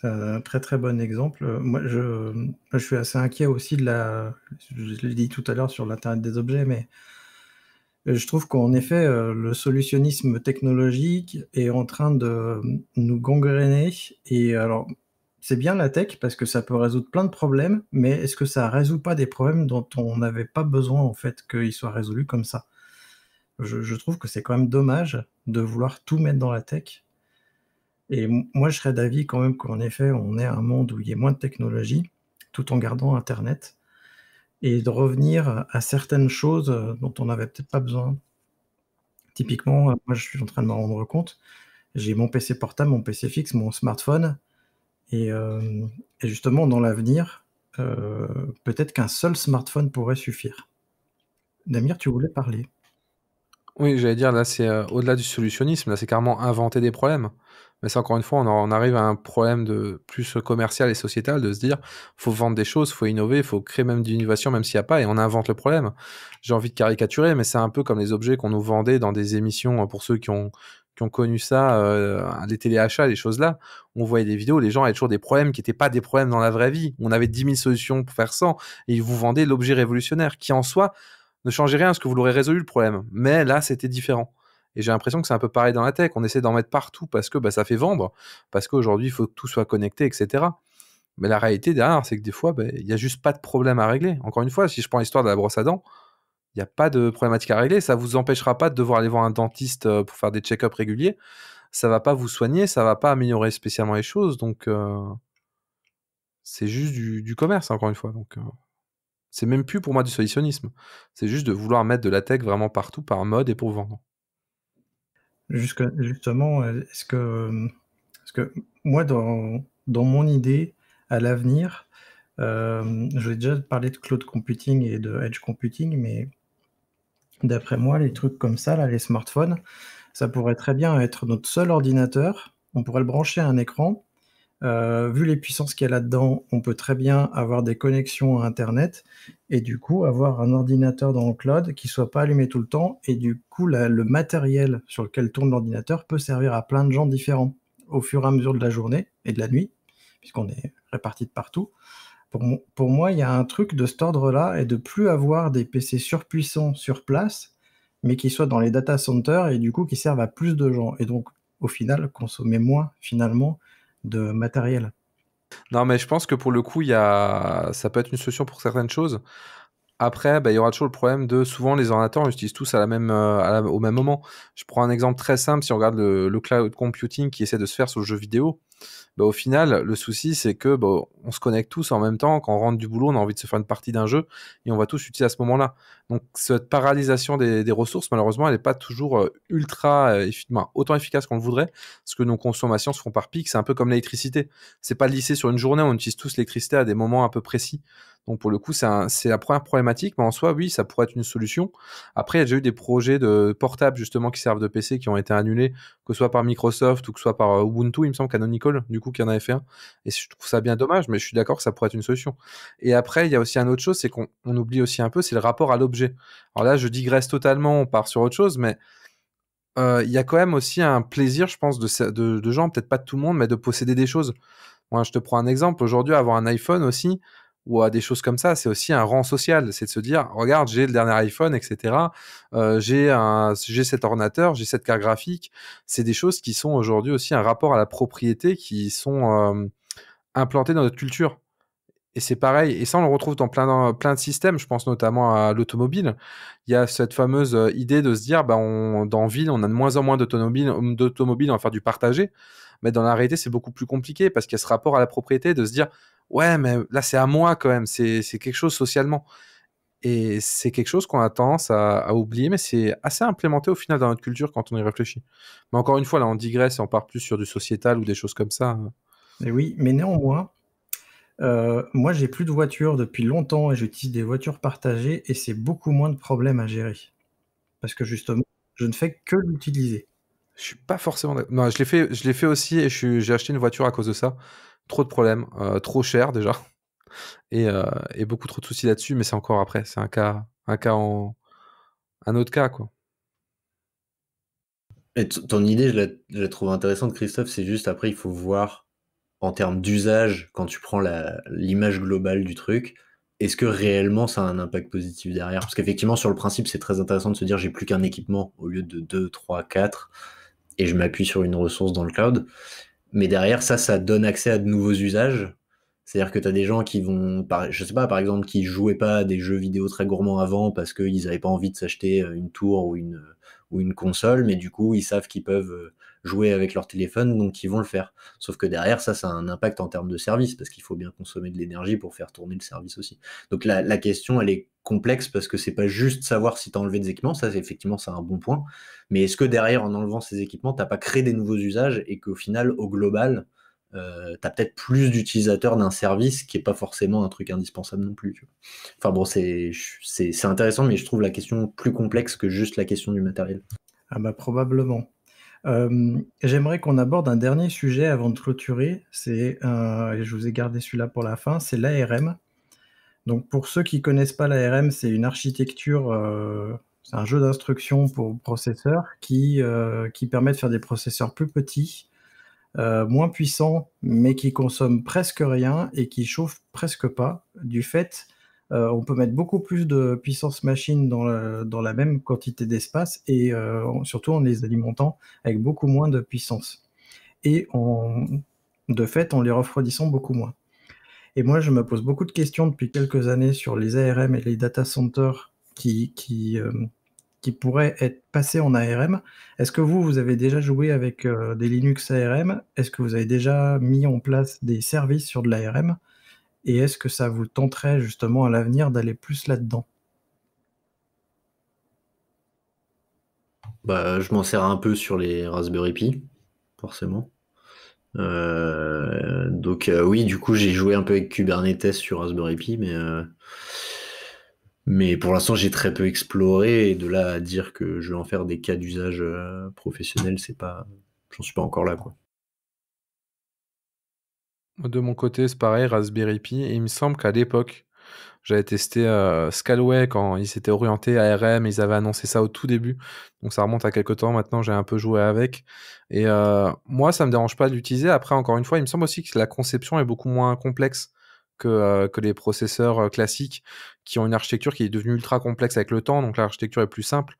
C'est un très très bon exemple. Moi je, je suis assez inquiet aussi de la. Je l'ai dit tout à l'heure sur l'Internet des objets, mais je trouve qu'en effet, euh, le solutionnisme technologique est en train de euh, nous gangréner. Et alors, c'est bien la tech parce que ça peut résoudre plein de problèmes, mais est-ce que ça résout pas des problèmes dont on n'avait pas besoin en fait qu'ils soient résolus comme ça je, trouve que c'est quand même dommage de vouloir tout mettre dans la tech. Et moi, je serais d'avis quand même qu'en effet, on est un monde où il y a moins de technologie, tout en gardant Internet et de revenir à certaines choses euh, dont on n'avait peut-être pas besoin. Typiquement, euh, moi je suis en train de m'en rendre compte, j'ai mon PC portable, mon PC fixe, mon smartphone, et, euh, justement dans l'avenir, peut-être qu'un seul smartphone pourrait suffire. Damir, tu voulais parler Oui, j'allais dire, là c'est au-delà du solutionnisme, là c'est carrément inventer des problèmes. Mais c'est encore une fois, on, arrive à un problème de plus commercial et sociétal de se dire, faut vendre des choses, faut innover, faut créer même de l'innovation, même s'il n'y a pas, et on invente le problème. J'ai envie de caricaturer, mais c'est un peu comme les objets qu'on nous vendait dans des émissions euh, pour ceux qui ont ont connu ça, euh, les téléachats, les choses là, on voyait des vidéos, les gens avaient toujours des problèmes qui n'étaient pas des problèmes dans la vraie vie. On avait 10 000 solutions pour faire 100 et ils vous vendaient l'objet révolutionnaire qui en soi ne changeait rien parce que vous l'aurez résolu le problème. Mais là, c'était différent. Et j'ai l'impression que c'est un peu pareil dans la tech. On essaie d'en mettre partout parce que bah, ça fait vendre, parce qu'aujourd'hui, il faut que tout soit connecté, etc. Mais la réalité derrière, c'est que des fois, bah, il y n'y a juste pas de problème à régler. Encore une fois, si je prends l'histoire de la brosse à dents, il n'y a pas de problématique à régler. Ça ne vous empêchera pas de devoir aller voir un dentiste euh, pour faire des check-ups réguliers. Ça ne va pas vous soigner, ça ne va pas améliorer spécialement les choses. Donc, euh, c'est juste du, commerce, encore une fois. Donc, euh, c'est même plus pour moi du solutionnisme. C'est juste de vouloir mettre de la tech vraiment partout par mode et pour vendre justement, est-ce que, que moi, dans, dans, mon idée à l'avenir, euh, je vais déjà parler de cloud computing et de edge computing, mais d'après moi, les trucs comme ça, là, les smartphones, ça pourrait très bien être notre seul ordinateur. On pourrait le brancher à un écran euh, vu les puissances qu'il y a là-dedans, on peut très bien avoir des connexions à Internet et du coup avoir un ordinateur dans le cloud qui soit pas allumé tout le temps et du coup le matériel sur lequel tourne l'ordinateur peut servir à plein de gens différents au fur et à mesure de la journée et de la nuit puisqu'on est répartis de partout. Pour, moi, il y a un truc de cet ordre-là et de plus avoir des PC surpuissants sur place, mais qui soient dans les data centers et du coup qui servent à plus de gens et donc au final consommer moins finalement de matériel. Non, mais je pense que pour le coup, y a... ça peut être une solution pour certaines choses. Après, bah, il y aura toujours le problème de souvent les ordinateurs, on utilise tous à la même, euh, au même moment. Je prends un exemple très simple, si on regarde le, cloud computing qui essaie de se faire sur le jeu vidéo, bah, au final, le souci c'est que bah, on se connecte tous en même temps, quand on rentre du boulot, on a envie de se faire une partie d'un jeu et on va tous utiliser à ce moment-là. Donc cette paralysation des, ressources, malheureusement, elle n'est pas toujours euh, ultra euh, autant efficace qu'on le voudrait, parce que nos consommations se font par pic, c'est un peu comme l'électricité. C'est pas lissé sur une journée, on utilise tous l'électricité à des moments un peu précis. Donc pour le coup, c'est la première problématique, mais en soi, oui, ça pourrait être une solution. Après, il y a déjà eu des projets de portables justement qui servent de PC qui ont été annulés, que ce soit par Microsoft ou que ce soit par euh, Ubuntu, il me semble Canonical, du coup, qui en avait fait un. Et je trouve ça bien dommage, mais je suis d'accord que ça pourrait être une solution. Et après, il y a aussi un autre chose, c'est qu'on oublie aussi un peu, c'est le rapport à l'objet. Alors là, je digresse totalement, on part sur autre chose, mais euh, il y a quand même aussi un plaisir, je pense, de, de gens, peut-être pas de tout le monde, mais de posséder des choses. Moi, je te prends un exemple. Aujourd'hui, avoir un iPhone aussi, ou à des choses comme ça. C'est aussi un rang social. C'est de se dire, regarde, j'ai le dernier iPhone, etc. Euh, j'ai un, j'ai cet ordinateur, j'ai cette carte graphique. C'est des choses qui sont aujourd'hui aussi un rapport à la propriété qui sont euh, implantées dans notre culture. Et c'est pareil. Et ça, on le retrouve dans plein, plein de systèmes. Je pense notamment à l'automobile. Il y a cette fameuse euh, idée de se dire, bah, on, dans ville, on a de moins en moins d'automobiles, d'automobiles, on va faire du partagé. Mais dans la réalité, c'est beaucoup plus compliqué parce qu'il y a ce rapport à la propriété de se dire, ouais, mais là, c'est à moi quand même, c'est quelque chose socialement. Et c'est quelque chose qu'on a tendance à, oublier, mais c'est assez implémenté au final dans notre culture quand on y réfléchit. Mais encore une fois, là, on digresse et on part plus sur du sociétal ou des choses comme ça. Hein. Mais oui, mais néanmoins, euh, moi, j'ai plus de voiture depuis longtemps et j'utilise des voitures partagées et c'est beaucoup moins de problèmes à gérer. Parce que justement, je ne fais que l'utiliser. Je suis pas forcément. Non, je l'ai fait, je l'ai fait aussi et j'ai acheté une voiture à cause de ça. Trop de problèmes, euh, trop cher déjà, euh, et, beaucoup trop de soucis là-dessus. Mais c'est encore après, c'est un cas, un cas en, un autre cas quoi. Et ton idée, je la, je la, trouve intéressante, Christophe. C'est juste après, il faut voir en termes d'usage quand tu prends l'image globale du truc. Est-ce que réellement ça a un impact positif derrière Parce qu'effectivement, sur le principe, c'est très intéressant de se dire j'ai plus qu'un équipement au lieu de 2, 3, 4 et je m'appuie sur une ressource dans le cloud. Mais derrière ça, ça donne accès à de nouveaux usages. C'est-à-dire que tu as des gens qui vont, je sais pas, par exemple, qui jouaient pas à des jeux vidéo très gourmands avant parce qu'ils n'avaient pas envie de s'acheter euh, une tour ou une, ou une console, mais du coup, ils savent qu'ils peuvent euh, jouer avec leur téléphone, donc ils vont le faire. Sauf que derrière, ça, ça a un impact en termes de service, parce qu'il faut bien consommer de l'énergie pour faire tourner le service aussi. Donc la, question, elle est complexe, parce que c'est pas juste savoir si tu as enlevé des équipements, ça, effectivement, c'est un bon point. Mais est-ce que derrière, en enlevant ces équipements, tu t'as pas créé des nouveaux usages et qu'au final, au global, euh, tu as peut-être plus d'utilisateurs d'un service qui est pas forcément un truc indispensable non plus. Enfin bon, c'est intéressant, mais je trouve la question plus complexe que juste la question du matériel. Ah bah probablement. J'aimerais qu'on aborde un dernier sujet avant de clôturer. C'est, euh, je vous ai gardé celui-là pour la fin, c'est l'ARM. Donc pour ceux qui connaissent pas l'ARM, c'est une architecture, euh, c'est un jeu d'instructions pour processeurs qui, euh, qui permet de faire des processeurs plus petits, moins puissants, mais qui consomment presque rien et qui chauffent presque pas du fait euh, on peut mettre beaucoup plus de puissance machine dans, la, même quantité d'espace et euh, surtout en les alimentant avec beaucoup moins de puissance. Et en, de fait, en les refroidissant beaucoup moins. Et moi, je me pose beaucoup de questions depuis quelques années sur les ARM et les data centers qui, qui, euh, qui pourraient être passés en ARM. Est-ce que vous, vous avez déjà joué avec des Linux ARM Est-ce que vous avez déjà mis en place des services sur de l'ARM et est-ce que ça vous tenterait justement à l'avenir d'aller plus là-dedans bah, Je m'en sers un peu sur les Raspberry Pi, forcément. Euh, donc euh, oui, du coup, j'ai joué un peu avec Kubernetes sur Raspberry Pi, mais, euh, mais pour l'instant, j'ai très peu exploré. Et de là à dire que je vais en faire des cas d'usage professionnel, c'est pas, j'en suis pas encore là, quoi. De mon côté, c'est pareil, Raspberry Pi. il me semble qu'à l'époque, j'avais testé euh, Scalway quand ils s'étaient orientés à RM, ils avaient annoncé ça au tout début. Donc ça remonte à quelques temps maintenant, j'ai un peu joué avec. Et euh, moi, ça me dérange pas d'utiliser. Après, encore une fois, il me semble aussi que la conception est beaucoup moins complexe que, euh, que les processeurs euh, classiques qui ont une architecture qui est devenue ultra complexe avec le temps, donc l'architecture est plus simple.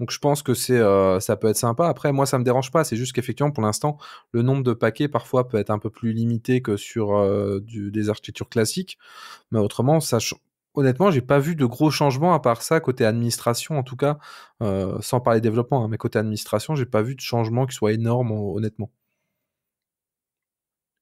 Donc je pense que c'est euh, ça peut être sympa. Après, moi, ça me dérange pas, c'est juste qu'effectivement, pour l'instant, le nombre de paquets parfois peut être un peu plus limité que sur du, des architectures classiques. Mais autrement, ça, honnêtement, j'ai pas vu de gros changements à part ça côté administration, en tout cas, euh, sans parler développement, hein, mais côté administration, j'ai pas vu de changement qui soit énorme, honnêtement.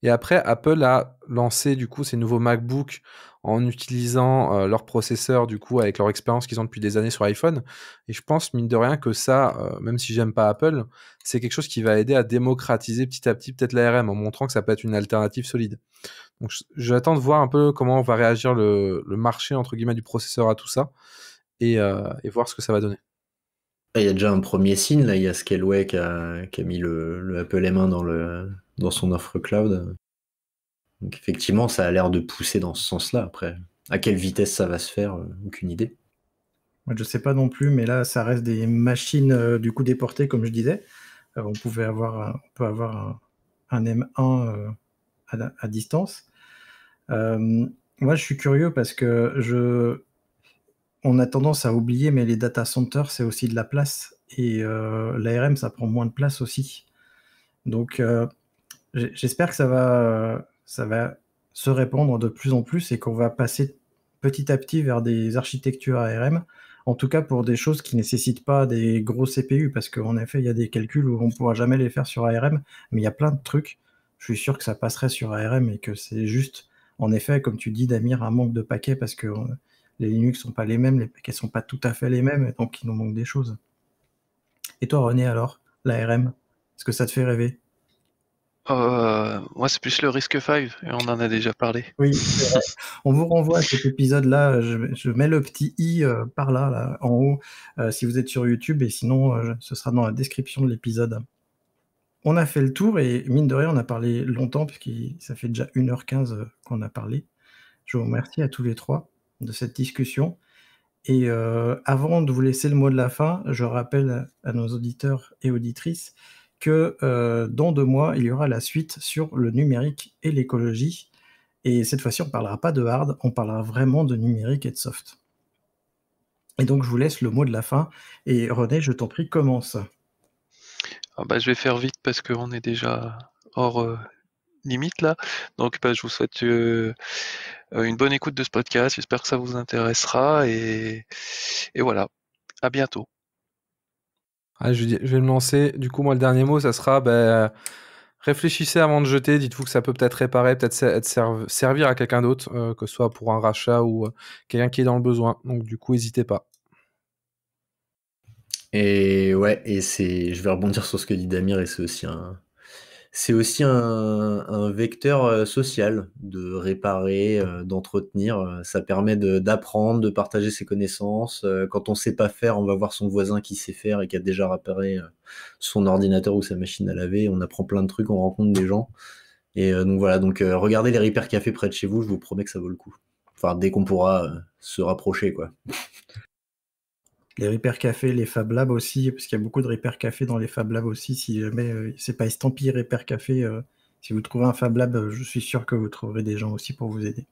Et après, Apple a lancé du coup ces nouveaux MacBook en utilisant euh, leur processeur du coup avec leur expérience qu'ils ont depuis des années sur iPhone. Et je pense mine de rien que ça, euh, même si j'aime pas Apple, c'est quelque chose qui va aider à démocratiser petit à petit peut-être l'ARM en montrant que ça peut être une alternative solide. Donc j'attends de voir un peu comment va réagir le, marché entre guillemets du processeur à tout ça euh, et, voir ce que ça va donner. Il y a déjà un premier signe, là, il y a Scaleway qui a, mis le, le Apple M1 dans le, dans son offre cloud. Donc effectivement, ça a l'air de pousser dans ce sens-là. Après, à quelle vitesse ça va se faire, euh, aucune idée. Je ne sais pas non plus, mais là, ça reste des machines euh, du coup déportées, comme je disais. Euh, on, pouvait avoir on peut avoir un, M1 à, distance. moi, je suis curieux parce que je... on a tendance à oublier, mais les data centers, c'est aussi de la place. Et l'ARM, ça prend moins de place aussi. Donc, J'espère que ça va, ça va se répandre de plus en plus et qu'on va passer petit à petit vers des architectures ARM, en tout cas pour des choses qui ne nécessitent pas des gros CPU, parce qu'en effet, il y a des calculs où on ne pourra jamais les faire sur ARM, mais il y a plein de trucs. Je suis sûr que ça passerait sur ARM et que c'est juste, en effet, comme tu dis, Damir, un manque de paquets parce que euh, les Linux ne sont pas les mêmes, les paquets ne sont pas tout à fait les mêmes, donc il nous manque des choses. Et toi, René, alors, l'ARM, est-ce que ça te fait rêver euh, moi, c'est plus le risque 5, et on en a déjà parlé. Oui, on vous renvoie à cet épisode-là. Je, mets le petit i euh, par là, en haut, euh, si vous êtes sur YouTube, et sinon, ce sera dans la description de l'épisode. On a fait le tour, et mine de rien, on a parlé longtemps, puisque ça fait déjà 1h15 qu'on a parlé. Je vous remercie à tous les trois de cette discussion. Et avant de vous laisser le mot de la fin, je rappelle à nos auditeurs et auditrices que euh, dans deux mois, il y aura la suite sur le numérique et l'écologie. Et cette fois-ci, on ne parlera pas de hard, on parlera vraiment de numérique et de soft. Et donc, je vous laisse le mot de la fin. Et René, je t'en prie, commence. Ah bah, je vais faire vite parce qu'on est déjà hors euh, limite là. Donc, bah, je vous souhaite euh, une bonne écoute de ce podcast. J'espère que ça vous intéressera. et voilà. À bientôt je, vais me lancer. Du coup, moi, le dernier mot, ça sera ben, réfléchissez avant de jeter. Dites-vous que ça peut peut-être réparer, peut-être servir à quelqu'un d'autre, euh, que ce soit pour un rachat ou euh, quelqu'un qui est dans le besoin. Donc, du coup, n'hésitez pas. Et ouais, et c'est, je vais rebondir sur ce que dit Damir, et c'est aussi un, c'est aussi un, vecteur euh, social de réparer, euh, d'entretenir. Euh, ça permet d'apprendre, de, partager ses connaissances. quand on ne sait pas faire, on va voir son voisin qui sait faire et qui a déjà réparé son ordinateur ou sa machine à laver. On apprend plein de trucs, on rencontre des gens. Et donc voilà, donc regardez les Repair Café près de chez vous, je vous promets que ça vaut le coup. Enfin, dès qu'on pourra se rapprocher, quoi les Repair Café, les Fab Labs aussi, parce qu'il y a beaucoup de Repair Café dans les Fab Labs aussi. Si jamais euh, c'est pas estampillé Repair Café, euh, si vous trouvez un Fab Lab, euh, je suis sûr que vous trouverez des gens aussi pour vous aider.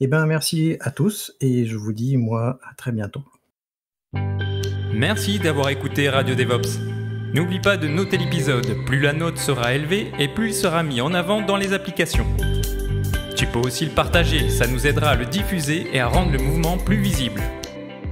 Eh bien, merci à tous et je vous dis, moi, à très bientôt. Merci d'avoir écouté Radio DevOps. N'oublie pas de noter l'épisode, plus la note sera élevée et plus il sera mis en avant dans les applications. Tu peux aussi le partager, ça nous aidera à le diffuser et à rendre le mouvement plus visible.